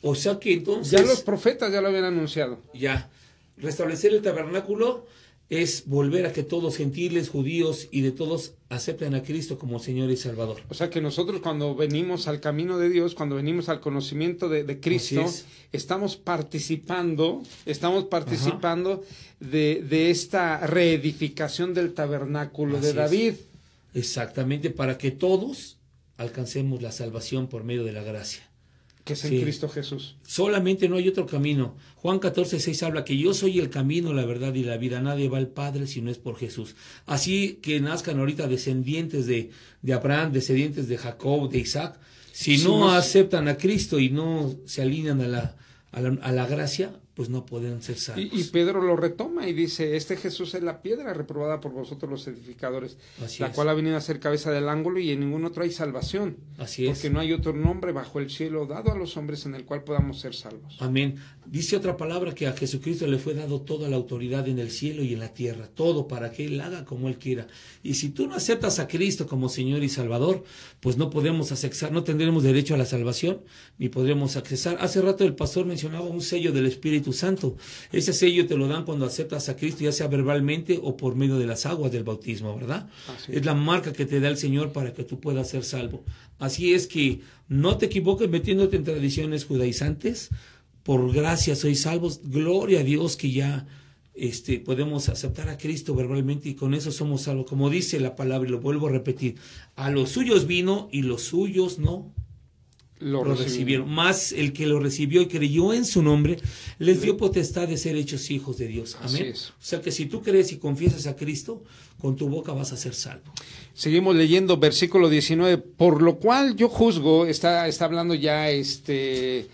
O sea que entonces... Ya los profetas ya lo habían anunciado. Ya. Restablecer el tabernáculo es volver a que todos gentiles, judíos y de todos acepten a Cristo como Señor y Salvador. O sea que nosotros cuando venimos al camino de Dios, cuando venimos al conocimiento de, Cristo, estamos participando, estamos participando de, esta reedificación del tabernáculo de David. Exactamente, para que todos alcancemos la salvación por medio de la gracia. Que es en Cristo Jesús. Solamente no hay otro camino. Juan 14, 6 habla que yo soy el camino, la verdad y la vida. Nadie va al Padre si no es por Jesús. Así que nazcan ahorita descendientes de, de Abraham, descendientes de Jacob, de Isaac. Si, no, aceptan a Cristo y no se alinean a la, a la gracia, pues no pueden ser salvos. Y, Pedro lo retoma y dice, este Jesús es la piedra reprobada por vosotros los edificadores, la cual ha venido a ser cabeza del ángulo y en ningún otro hay salvación. Así es. Porque no hay otro nombre bajo el cielo dado a los hombres en el cual podamos ser salvos. Amén. Dice otra palabra que a Jesucristo le fue dado toda la autoridad en el cielo y en la tierra, todo para que Él haga como Él quiera. Y si tú no aceptas a Cristo como Señor y Salvador, pues no podemos accesar, no tendremos derecho a la salvación, ni podremos accesar. Hace rato el pastor mencionaba un sello del Espíritu Santo. Ese sello te lo dan cuando aceptas a Cristo, ya sea verbalmente o por medio de las aguas del bautismo, ¿verdad? Es. la marca que te da el Señor para que tú puedas ser salvo. Así es que no te equivoques metiéndote en tradiciones judaizantes. Por gracia sois salvos. Gloria a Dios que ya este, podemos aceptar a Cristo verbalmente y con eso somos salvos. Como dice la palabra, y lo vuelvo a repetir, a los suyos vino y los suyos no lo, recibieron. Más el que lo recibió y creyó en su nombre, les dio potestad de ser hechos hijos de Dios. Amén. O sea que si tú crees y confiesas a Cristo, con tu boca vas a ser salvo. Seguimos leyendo versículo 19, por lo cual yo juzgo, está, está hablando ya este...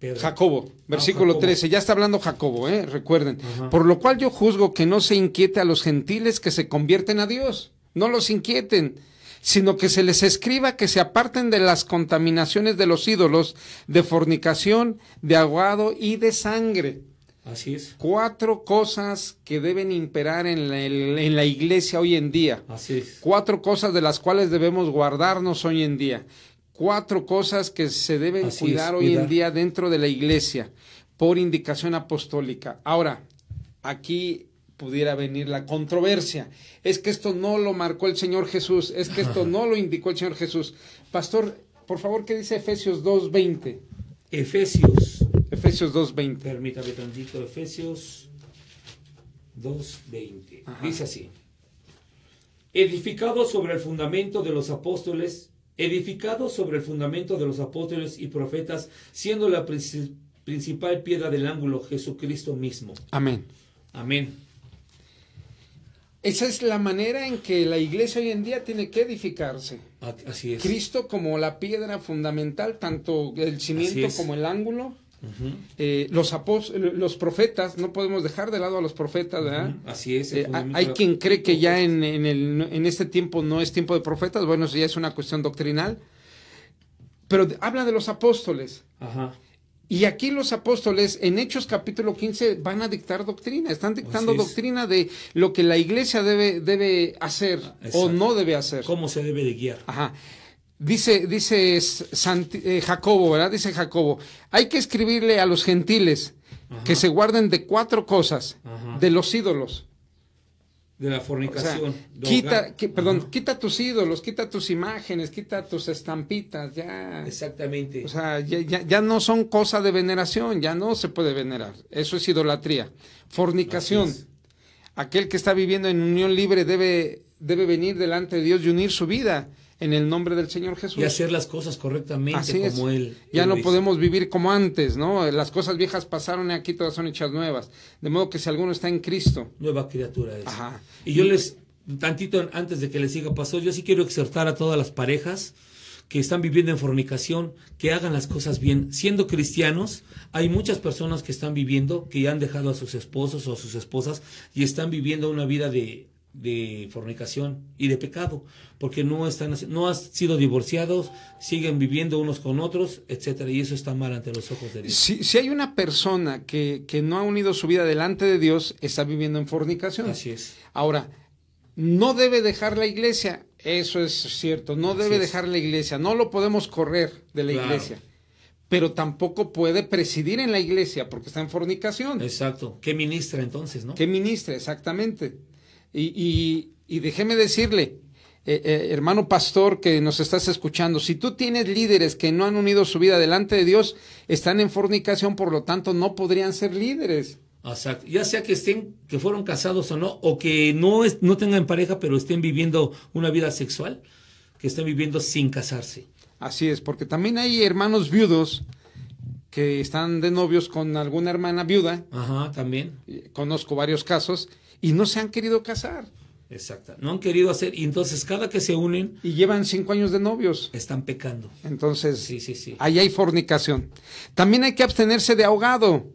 Eh, Jacobo, ah, versículo 13, ya está hablando Jacobo, ¿eh? recuerden. Por lo cual yo juzgo que no se inquiete a los gentiles que se convierten a Dios, no los inquieten sino que se les escriba que se aparten de las contaminaciones de los ídolos, de fornicación, de aguado y de sangre. Así es. Cuatro cosas que deben imperar en la, iglesia hoy en día. Así es. Cuatro cosas de las cuales debemos guardarnos hoy en día. Cuatro cosas que se deben cuidar hoy en día dentro de la iglesia por indicación apostólica. Ahora, aquí pudiera venir la controversia. Es que esto no lo marcó el Señor Jesús, es que esto no lo indicó el Señor Jesús. Pastor, por favor, ¿qué dice Efesios 2.20? Efesios. Efesios 2.20. Permítame tantito, Efesios 2.20. Dice así. Edificado sobre el fundamento de los apóstoles, edificado sobre el fundamento de los apóstoles y profetas, siendo la principal piedra del ángulo Jesucristo mismo. Amén. Amén. Esa es la manera en que la iglesia hoy en día tiene que edificarse. Así es. Cristo como la piedra fundamental, tanto el cimiento como el ángulo. Eh, los los profetas, no podemos dejar de lado a los profetas, ¿verdad? Así es. Eh, hay quien cree que ya en, en este tiempo no es tiempo de profetas, bueno, si ya es una cuestión doctrinal, pero habla de los apóstoles. Ajá. Y aquí los apóstoles en Hechos capítulo 15 van a dictar doctrina, están dictando doctrina de lo que la iglesia debe, debe hacer o no debe hacer. ¿Cómo se debe de guiar? Ajá. Dice, dice eh, Jacobo, ¿verdad? Dice Jacobo, hay que escribirle a los gentiles que se guarden de cuatro cosas, de los ídolos, de la fornicación. quita, perdón, quita tus ídolos, quita tus imágenes, quita tus estampitas, ya. Exactamente. O sea, ya, no son cosa de veneración, ya no se puede venerar. Eso es idolatría. Fornicación. Aquel que está viviendo en unión libre debe, debe venir delante de Dios y unir su vida en el nombre del Señor Jesús. Y hacer las cosas correctamente como Él. Ya no podemos vivir como antes, ¿no? Las cosas viejas pasaron y aquí todas son hechas nuevas. De modo que si alguno está en Cristo. Nueva criatura es. Ajá. Y yo les, tantito antes de que les siga pasó, yo sí quiero exhortar a todas las parejas que están viviendo en fornicación, que hagan las cosas bien. Siendo cristianos, hay muchas personas que están viviendo, que han dejado a sus esposos o a sus esposas y están viviendo una vida de de fornicación y de pecado, porque no están no han sido divorciados, siguen viviendo unos con otros, etcétera, y eso está mal ante los ojos de Dios. Si, hay una persona que, no ha unido su vida delante de Dios, está viviendo en fornicación. Así es. Ahora, no debe dejar la iglesia, eso es cierto, no debe dejar la iglesia, no lo podemos correr de la iglesia pero tampoco puede presidir en la iglesia porque está en fornicación. Exacto. ¿Qué ministra entonces, no? ¿Qué ministra, exactamente? Y, y, déjeme decirle, eh, eh, hermano pastor que nos estás escuchando, si tú tienes líderes que no han unido su vida delante de Dios, están en fornicación, por lo tanto no podrían ser líderes. Exacto. Ya sea que estén, que fueron casados o no, o que no, es, no tengan pareja, pero estén viviendo una vida sexual, que estén viviendo sin casarse. Así es, porque también hay hermanos viudos que están de novios con alguna hermana viuda. Ajá, también. Eh, conozco varios casos y no se han querido casar. Exacto, no han querido hacer, y entonces cada que se unen... Y llevan cinco años de novios. Están pecando. Entonces, sí, sí, sí. ahí hay fornicación. También hay que abstenerse de ahogado.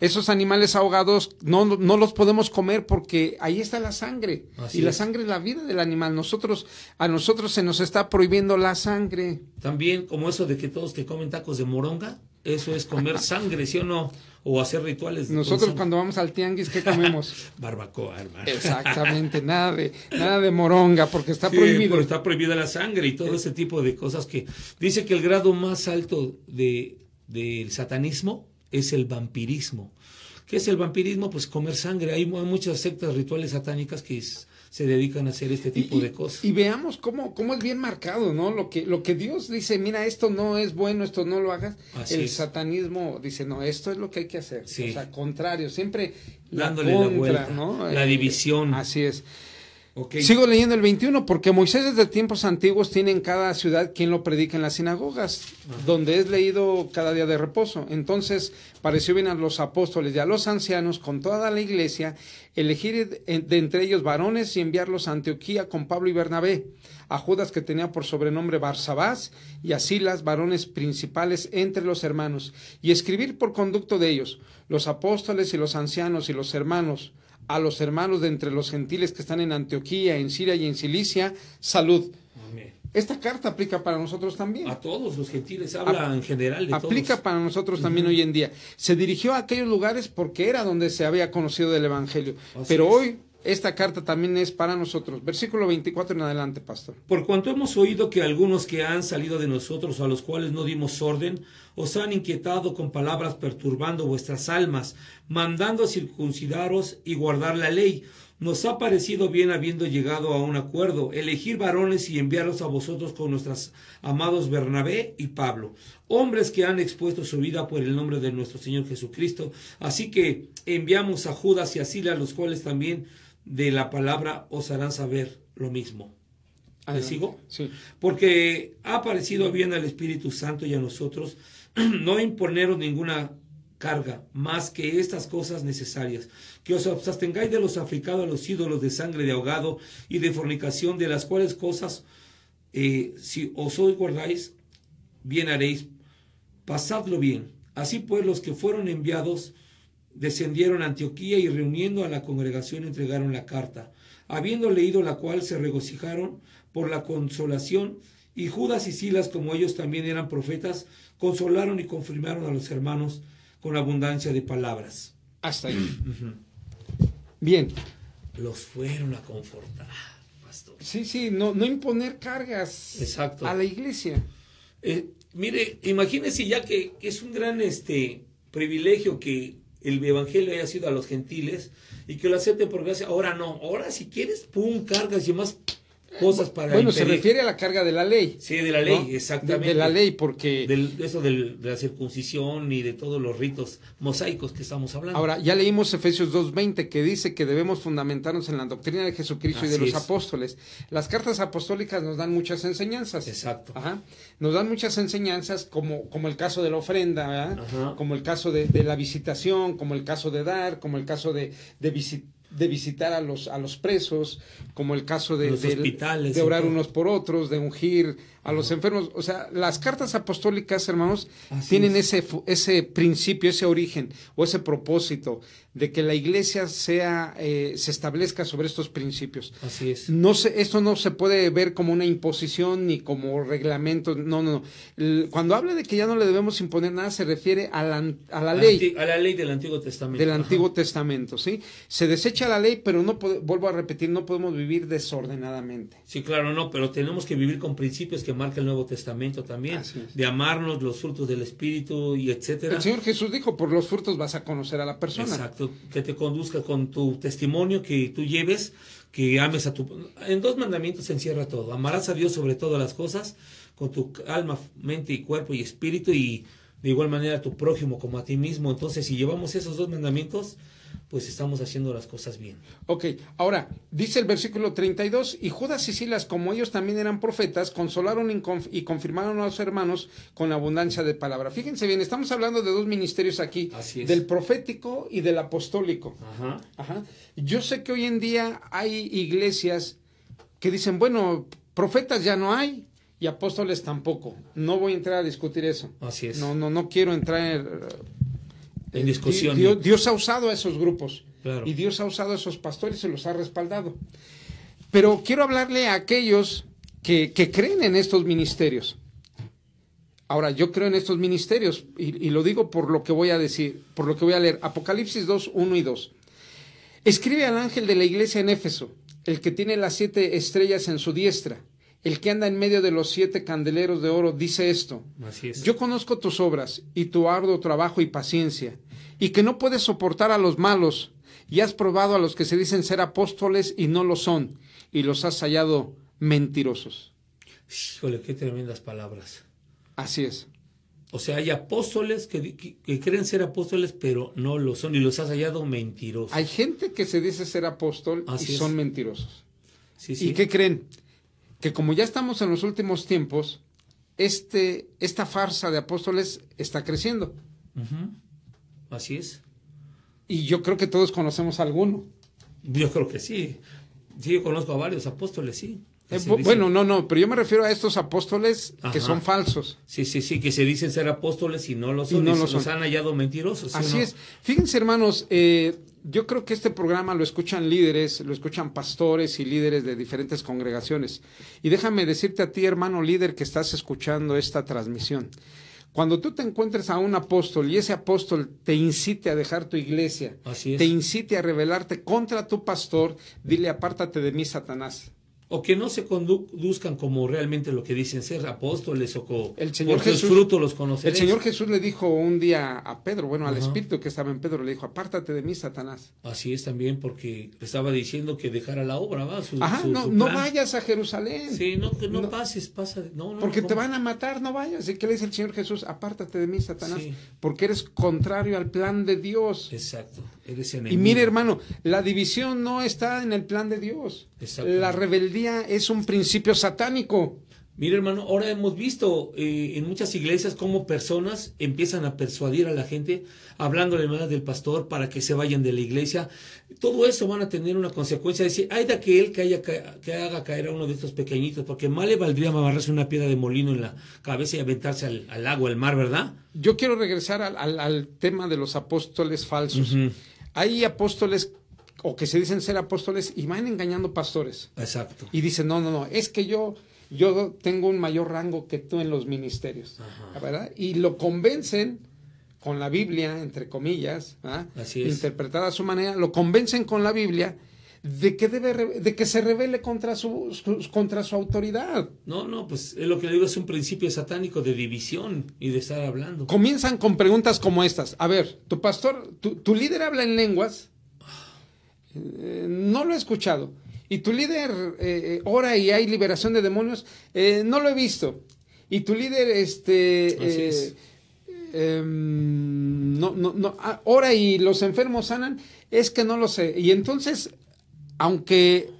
Esos animales ahogados no, los podemos comer porque ahí está la sangre. y la sangre es la vida del animal. Nosotros, a nosotros se nos está prohibiendo la sangre. También como eso de que todos que comen tacos de moronga, eso es comer sangre, ¿sí o no? o hacer rituales. Nosotros cuando vamos al tianguis, ¿qué comemos? Barbacoa, hermano. Exactamente, nada de, nada de moronga, porque está prohibido. Porque está prohibida la sangre y todo eh. ese tipo de cosas que dice que el grado más alto de, del satanismo es el vampirismo. ¿Qué es el vampirismo? Pues comer sangre. hay muchas sectas rituales satánicas que es, se dedican a hacer este tipo de cosas. Y veamos cómo, cómo es bien marcado, ¿no? Lo que, lo que Dios dice, mira, esto no es bueno, esto no lo hagas. el satanismo dice, no, esto es lo que hay que hacer. Sí. O sea, contrario, siempre dándole la, vuelta, ¿no? la división. Así es. Sigo leyendo el 21, porque Moisés desde tiempos antiguos tiene en cada ciudad quien lo predica en las sinagogas, donde es leído cada día de reposo. Entonces pareció bien a los apóstoles y a los ancianos con toda la iglesia elegir de entre ellos varones y enviarlos a Antioquía con Pablo y Bernabé, a Judas que tenía por sobrenombre Barsabás y a Silas, varones principales entre los hermanos, y escribir por conducto de ellos, los apóstoles y los ancianos y los hermanos a los hermanos de entre los gentiles que están en Antioquía, en Siria y en Cilicia, salud. Esta carta aplica para nosotros también. A todos los gentiles, habla en general Aplica para nosotros también hoy en día. Se dirigió a aquellos lugares porque era donde se había conocido del Evangelio. pero hoy esta carta también es para nosotros. Versículo 24 en adelante, pastor. Por cuanto hemos oído que algunos que han salido de nosotros, a los cuales no dimos orden, os han inquietado con palabras perturbando vuestras almas, mandando a circuncidaros y guardar la ley, nos ha parecido bien habiendo llegado a un acuerdo, elegir varones y enviarlos a vosotros con nuestros amados Bernabé y Pablo, hombres que han expuesto su vida por el nombre de nuestro Señor Jesucristo. Así que enviamos a Judas y a Sila, los cuales también de la palabra os harán saber lo mismo. a sigo? Sí. Porque ha parecido bien al Espíritu Santo y a nosotros no imponeros ninguna carga más que estas cosas necesarias, que os abstengáis de los africados a los ídolos de sangre de ahogado y de fornicación, de las cuales cosas, eh, si os hoy guardáis, bien haréis, pasadlo bien. Así pues, los que fueron enviados, descendieron a Antioquía y reuniendo a la congregación entregaron la carta. Habiendo leído la cual se regocijaron por la consolación y Judas y Silas, como ellos también eran profetas, consolaron y confirmaron a los hermanos con abundancia de palabras. Hasta ahí. Mm. Bien. Los fueron a confortar, pastor. Sí, sí, no, no imponer cargas a la iglesia. Eh, mire, imagínese ya que, es un gran este privilegio que el evangelio haya sido a los gentiles y que lo acepten por gracia. Ahora no, ahora si quieres, pum, cargas y más para Bueno, se refiere a la carga de la ley. Sí, de la ley, exactamente. De, la ley, porque... Del, eso de la circuncisión y de todos los ritos mosaicos que estamos hablando. Ahora, ya leímos Efesios 2.20 que dice que debemos fundamentarnos en la doctrina de Jesucristo y de los apóstoles. Las cartas apostólicas nos dan muchas enseñanzas. Exacto. Ajá. Nos dan muchas enseñanzas como, como el caso de la ofrenda, como el caso de, la visitación, como el caso de dar, como el caso de, de visitar de visitar a los, a los presos, como el caso de, de orar unos por otros, de ungir a los enfermos. O sea, las cartas apostólicas, hermanos, tienen ese, ese principio, ese origen o ese propósito de que la iglesia sea, eh, se establezca sobre estos principios. Así es. No se, esto no se puede ver como una imposición ni como reglamento. No, no, no. Cuando habla de que ya no le debemos imponer nada, se refiere a la, a la ley. a la ley del Antiguo Testamento. Del Antiguo Testamento, ¿sí? Se desecha la ley, pero no, vuelvo a repetir, no podemos vivir desordenadamente. Sí, claro, no, pero tenemos que vivir con principios que marca el Nuevo Testamento también, de amarnos, los frutos del Espíritu y etcétera. El Señor Jesús dijo, por los frutos vas a conocer a la persona. Exacto, que te conduzca con tu testimonio que tú lleves, que ames a tu... En dos mandamientos se encierra todo, amarás a Dios sobre todas las cosas, con tu alma, mente y cuerpo y espíritu y de igual manera a tu prójimo como a ti mismo. Entonces, si llevamos esos dos mandamientos, pues estamos haciendo las cosas bien. Ok, ahora dice el versículo 32, y Judas y Silas, como ellos también eran profetas, consolaron y, confirmaron a los hermanos con abundancia de palabra. Fíjense bien, estamos hablando de dos ministerios aquí, del profético y del apostólico. Ajá. Ajá. Yo sé que hoy en día hay iglesias que dicen, bueno, profetas ya no hay, y apóstoles tampoco. No voy a entrar a discutir eso. Así es. No, no, no quiero entrar en discusión. Dios, ha usado a esos grupos y Dios ha usado a esos pastores y los ha respaldado. Pero quiero hablarle a aquellos que, creen en estos ministerios. Ahora, yo creo en estos ministerios y, lo digo por lo que voy a decir, por lo que voy a leer. Apocalipsis 2, 1 y 2. Escribe al ángel de la iglesia en Éfeso, el que tiene las siete estrellas en su diestra, el que anda en medio de los siete candeleros de oro, dice esto. Yo conozco tus obras y tu arduo trabajo y paciencia y que no puedes soportar a los malos, y has probado a los que se dicen ser apóstoles y no lo son, y los has hallado mentirosos. Híjole, qué tremendas palabras. Así es. O sea, hay apóstoles que, que, creen ser apóstoles, pero no lo son, y los has hallado mentirosos. Hay gente que se dice ser apóstol y son mentirosos. Sí, sí. ¿Y qué creen? Que como ya estamos en los últimos tiempos, este, esta farsa de apóstoles está creciendo. Ajá. Así es. Y yo creo que todos conocemos alguno. Yo creo que sí. Sí, yo conozco a varios apóstoles, sí. Eh, bueno, no, no, pero yo me refiero a estos apóstoles que son falsos. Sí, sí, sí, que se dicen ser apóstoles y no lo Los han hallado mentirosos. Así es. Fíjense, hermanos, eh, yo creo que este programa lo escuchan líderes, lo escuchan pastores y líderes de diferentes congregaciones. Y déjame decirte a ti, hermano líder, que estás escuchando esta transmisión. Cuando tú te encuentres a un apóstol y ese apóstol te incite a dejar tu iglesia, te incite a rebelarte contra tu pastor, dile apártate de mí, Satanás o que no se conduzcan como realmente lo que dicen ser apóstoles o el Señor por frutos los conoceréis. El Señor Jesús le dijo un día a Pedro, bueno, al espíritu que estaba en Pedro, le dijo, apártate de mí, Satanás. Así es también porque le estaba diciendo que dejara la obra, ¿va? no, vayas a Jerusalén. Sí, no, pases, pasa. No, porque te van a matar, no vayas. ¿Y qué le dice el Señor Jesús? Apártate de mí, Satanás, porque eres contrario al plan de Dios. Exacto y mire, hermano, la división no está en el plan de Dios. La rebeldía es un principio satánico. Mire, hermano, ahora hemos visto eh, en muchas iglesias cómo personas empiezan a persuadir a la gente, hablando de malas del pastor para que se vayan de la iglesia. Todo eso van a tener una consecuencia. De decir, hay de aquel que, haya, que haga caer a uno de estos pequeñitos, porque mal le valdría amarrarse una piedra de molino en la cabeza y aventarse al, agua, al mar, ¿verdad? Yo quiero regresar al, tema de los apóstoles falsos. Hay apóstoles o que se dicen ser apóstoles y van engañando pastores. Exacto. Y dicen, no, no, no, es que yo, yo tengo un mayor rango que tú en los ministerios. ¿Verdad? Y lo convencen con la Biblia, entre comillas, ¿ah? interpretada a su manera, lo convencen con la Biblia de que, debe, de que se revele contra su, contra su autoridad. No, no, pues es lo que le digo es un principio satánico de división y de estar hablando. Comienzan con preguntas como estas. A ver, tu pastor, tu, líder habla en lenguas. Eh, no lo he escuchado. Y tu líder eh, eh, ora y hay liberación de demonios. no lo he visto. Y tu líder, este... Em, no, no, no, ah, y los enfermos sanan, es que no lo sé. Y entonces aunque,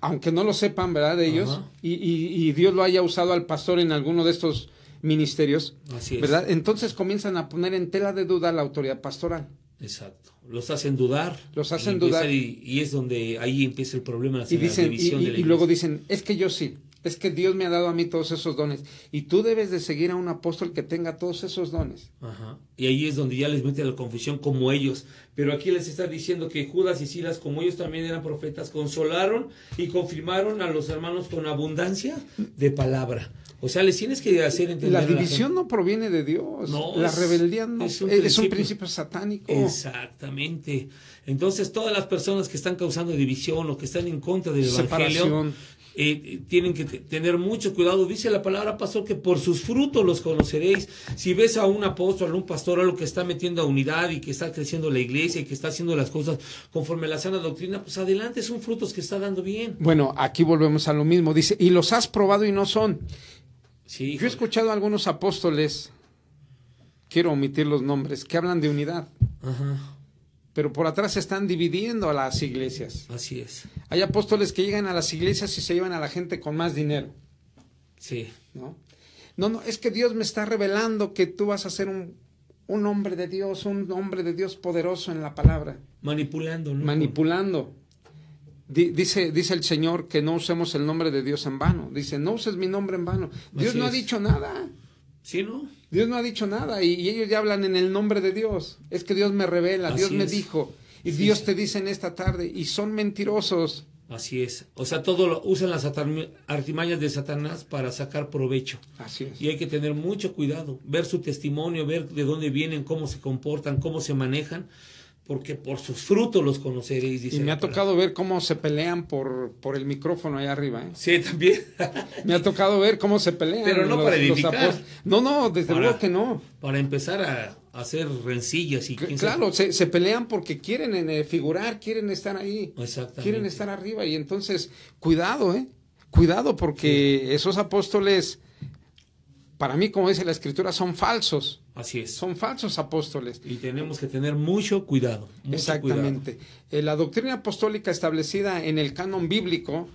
aunque no lo sepan, ¿verdad? De ellos, y, Dios lo haya usado al pastor en alguno de estos ministerios, ¿verdad? Entonces comienzan a poner en tela de duda la autoridad pastoral. Exacto. Los hacen dudar. Los hacen dudar. Y, es donde ahí empieza el problema. de la división de la y luego dicen, es que yo sí. Es que Dios me ha dado a mí todos esos dones. Y tú debes de seguir a un apóstol que tenga todos esos dones. Ajá. Y ahí es donde ya les mete la confusión como ellos. Pero aquí les está diciendo que Judas y Silas, como ellos también eran profetas, consolaron y confirmaron a los hermanos con abundancia de palabra. O sea, les tienes que hacer entender. La división no proviene de Dios. No, la rebeldía no es un, principio satánico. Exactamente. Entonces, todas las personas que están causando división o que están en contra del Separación. Evangelio eh, tienen que tener mucho cuidado. Dice la palabra, pastor, que por sus frutos los conoceréis. Si ves a un apóstol, a un pastor, algo que está metiendo a unidad y que está creciendo la iglesia y que está haciendo las cosas conforme a la sana doctrina, pues adelante, son frutos que está dando bien. Bueno, aquí volvemos a lo mismo. Dice, y los has probado y no son. Sí, Yo he escuchado a algunos apóstoles, quiero omitir los nombres, que hablan de unidad. Ajá pero por atrás se están dividiendo a las iglesias. Así es. Hay apóstoles que llegan a las iglesias y se llevan a la gente con más dinero. Sí. ¿No? No, no, es que Dios me está revelando que tú vas a ser un, un hombre de Dios, un hombre de Dios poderoso en la palabra. Manipulando, ¿no? Manipulando. Dice, dice el Señor que no usemos el nombre de Dios en vano. Dice, no uses mi nombre en vano. Dios no ha dicho nada. Sí, ¿no? Dios no ha dicho nada y, ellos ya hablan en el nombre de Dios. Es que Dios me revela, Dios me dijo y Dios te dice en esta tarde y son mentirosos. Así es. O sea, todo lo, usan las artimañas de Satanás para sacar provecho. Así es. Y hay que tener mucho cuidado, ver su testimonio, ver de dónde vienen, cómo se comportan, cómo se manejan porque por sus frutos los conoceréis. y me ha tocado ver cómo se pelean por, por el micrófono ahí arriba. ¿eh? Sí, también. me ha tocado ver cómo se pelean. Pero no los, para edificar. No, no, desde luego que no. Para empezar a hacer rencillas y... claro, se, pelean porque quieren eh, eh, figurar, quieren estar ahí. Quieren estar arriba y entonces, cuidado, ¿eh? Cuidado porque esos apóstoles, para mí, como dice la escritura, son falsos Así es. Son falsos apóstoles. Y tenemos que tener mucho cuidado. Exactamente. Eh, la doctrina apostólica establecida en el canon bíblico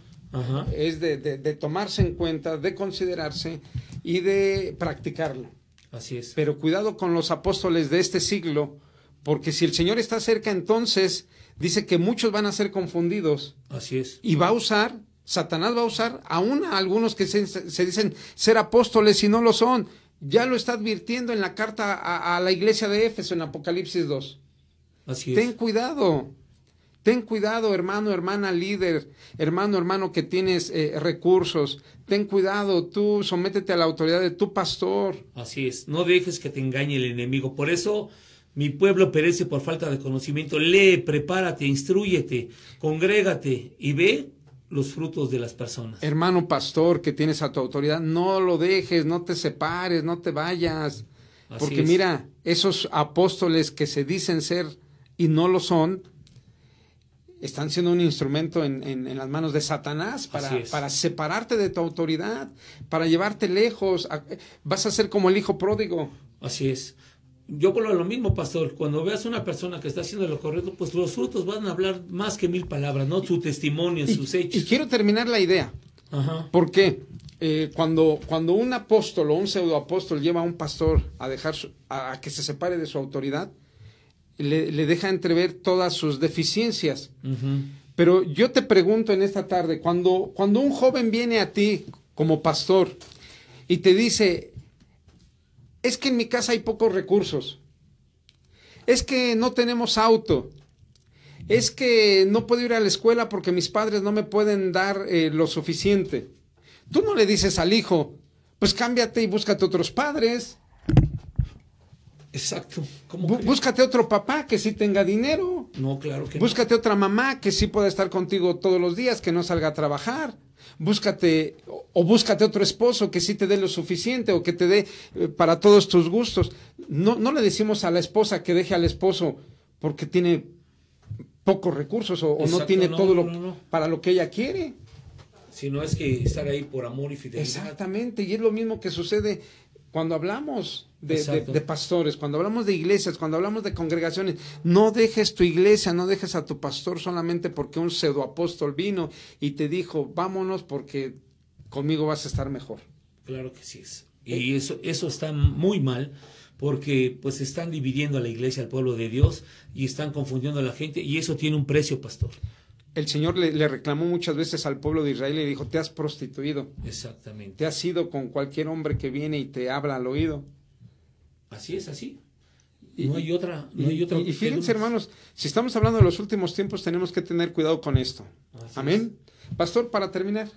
es de, tomarse en cuenta, de considerarse y de practicarlo. Así es. Pero cuidado con los apóstoles de este siglo, porque si el Señor está cerca, entonces dice que muchos van a ser confundidos. Así es. Y va a usar, Satanás va a usar aún a algunos que se dicen ser apóstoles y no lo son ya lo está advirtiendo en la carta a, la iglesia de Éfeso en Apocalipsis 2. Así es. Ten cuidado. Ten cuidado, hermano, hermana líder, hermano, hermano que tienes eh, recursos. Ten cuidado, tú sométete a la autoridad de tu pastor. Así es, no dejes que te engañe el enemigo. Por eso mi pueblo perece por falta de conocimiento. Lee, prepárate, instruyete, congrégate y ve los frutos de las personas. Hermano pastor que tienes a tu autoridad, no lo dejes, no te separes, no te vayas. porque mira, esos apóstoles que se dicen ser y no lo son, están siendo un instrumento en, en, en las manos de Satanás para, para, separarte de tu autoridad, para llevarte lejos. vas a ser como el hijo pródigo. Así es yo a lo mismo, pastor. Cuando veas a una persona que está haciendo lo correcto, pues los frutos van a hablar más que mil palabras, ¿no? Su testimonio, sus hechos. Y quiero terminar la idea. Ajá. Eh, cuando, cuando un apóstol o un pseudoapóstol lleva a un pastor a, dejar a, que se separe de su autoridad, le, deja entrever todas sus deficiencias. Pero yo te pregunto en esta tarde, cuando, cuando un joven viene a ti como pastor y te dice, es que en mi casa hay pocos recursos, es que no tenemos auto, es que no puedo ir a la escuela porque mis padres no me pueden dar eh, lo suficiente. Tú no le dices al hijo, pues cámbiate y búscate otros padres. Exacto. búscate otro papá que sí tenga dinero. No, claro que Búscate otra mamá que sí pueda estar contigo todos los días, que no salga a trabajar búscate o búscate otro esposo que sí te dé lo suficiente o que te dé eh, para todos tus gustos. No, no le decimos a la esposa que deje al esposo porque tiene pocos recursos o, no tiene todo lo para lo que ella quiere. Sino es que estar ahí por amor y fidelidad. Exactamente, y es lo mismo que sucede cuando hablamos de, pastores, cuando hablamos de iglesias, cuando hablamos de congregaciones, no dejes tu iglesia, no dejes a tu pastor solamente porque un pseudoapóstol apóstol vino y te dijo, vámonos porque conmigo vas a estar mejor. Claro que sí es. Eh, y eso, eso está muy mal porque pues están dividiendo a la iglesia, al pueblo de Dios y están confundiendo a la gente y eso tiene un precio, pastor el Señor le, reclamó muchas veces al pueblo de Israel y le dijo, te has prostituido. Exactamente. Te has ido con cualquier hombre que viene y te habla al oído. Así es, así. no hay otra. No hay otra y, fíjense, hermanos, si estamos hablando de los últimos tiempos, tenemos que tener cuidado con esto. Amén. Pastor, para terminar.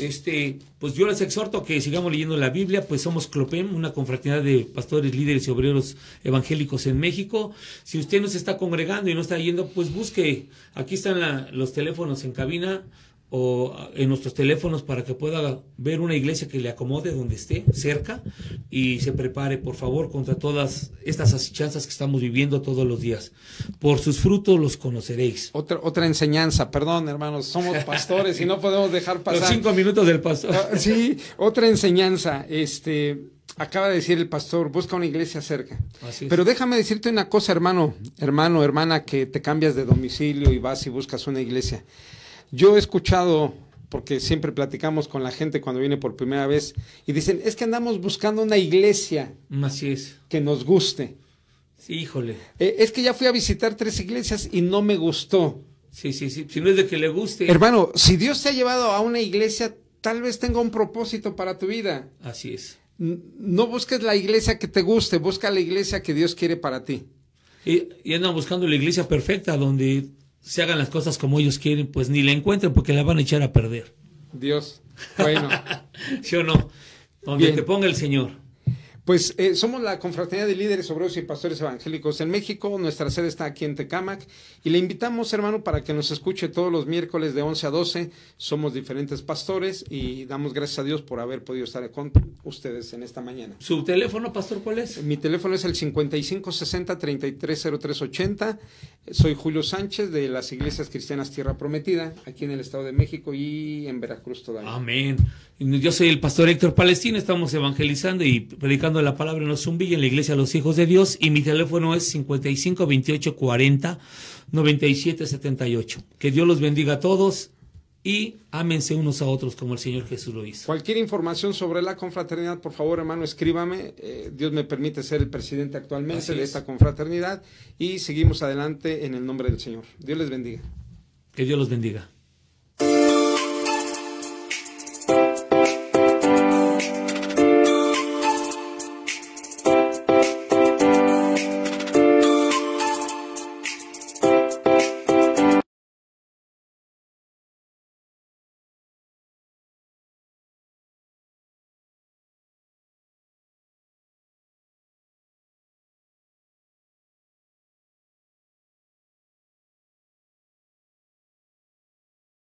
Este, pues yo les exhorto que sigamos leyendo la Biblia, pues somos Clopem, una confraternidad de pastores, líderes y obreros evangélicos en México. Si usted no se está congregando y no está yendo, pues busque, aquí están los teléfonos en cabina, o en nuestros teléfonos para que pueda ver una iglesia que le acomode donde esté, cerca, y se prepare, por favor, contra todas estas asichanzas que estamos viviendo todos los días. Por sus frutos los conoceréis. Otra, otra enseñanza, perdón, hermanos, somos pastores y no podemos dejar pasar. Los cinco minutos del pastor. Ah, sí, otra enseñanza, este. Acaba de decir el pastor, busca una iglesia cerca. Pero déjame decirte una cosa, hermano, hermano, hermana, que te cambias de domicilio y vas y buscas una iglesia. Yo he escuchado, porque siempre platicamos con la gente cuando viene por primera vez, y dicen, es que andamos buscando una iglesia. Así es. Que nos guste. Sí, híjole. Eh, es que ya fui a visitar tres iglesias y no me gustó. Sí, sí, sí. Si no es de que le guste. Hermano, si Dios te ha llevado a una iglesia, tal vez tenga un propósito para tu vida. Así es. No busques la iglesia que te guste, busca la iglesia que Dios quiere para ti. Y, y andan buscando la iglesia perfecta, donde se hagan las cosas como ellos quieren, pues ni la encuentren porque la van a echar a perder. Dios, bueno. ¿Sí o no? Donde te ponga el Señor. Pues eh, somos la Confraternidad de Líderes Obreros y Pastores Evangélicos en México. Nuestra sede está aquí en Tecamac, y le invitamos, hermano, para que nos escuche todos los miércoles de 11 a 12. Somos diferentes pastores y damos gracias a Dios por haber podido estar con ustedes en esta mañana. ¿Su teléfono, pastor, cuál es? Mi teléfono es el 5560-330380. Soy Julio Sánchez de las Iglesias Cristianas Tierra Prometida, aquí en el Estado de México y en Veracruz todavía. Amén. Yo soy el pastor Héctor Palestina, estamos evangelizando y predicando la palabra en los y en la iglesia Los Hijos de Dios. Y mi teléfono es 55 28 40 97 78. Que Dios los bendiga a todos y ámense unos a otros como el Señor Jesús lo hizo. Cualquier información sobre la confraternidad, por favor, hermano, escríbame. Eh, Dios me permite ser el presidente actualmente de esta confraternidad y seguimos adelante en el nombre del Señor. Dios les bendiga. Que Dios los bendiga.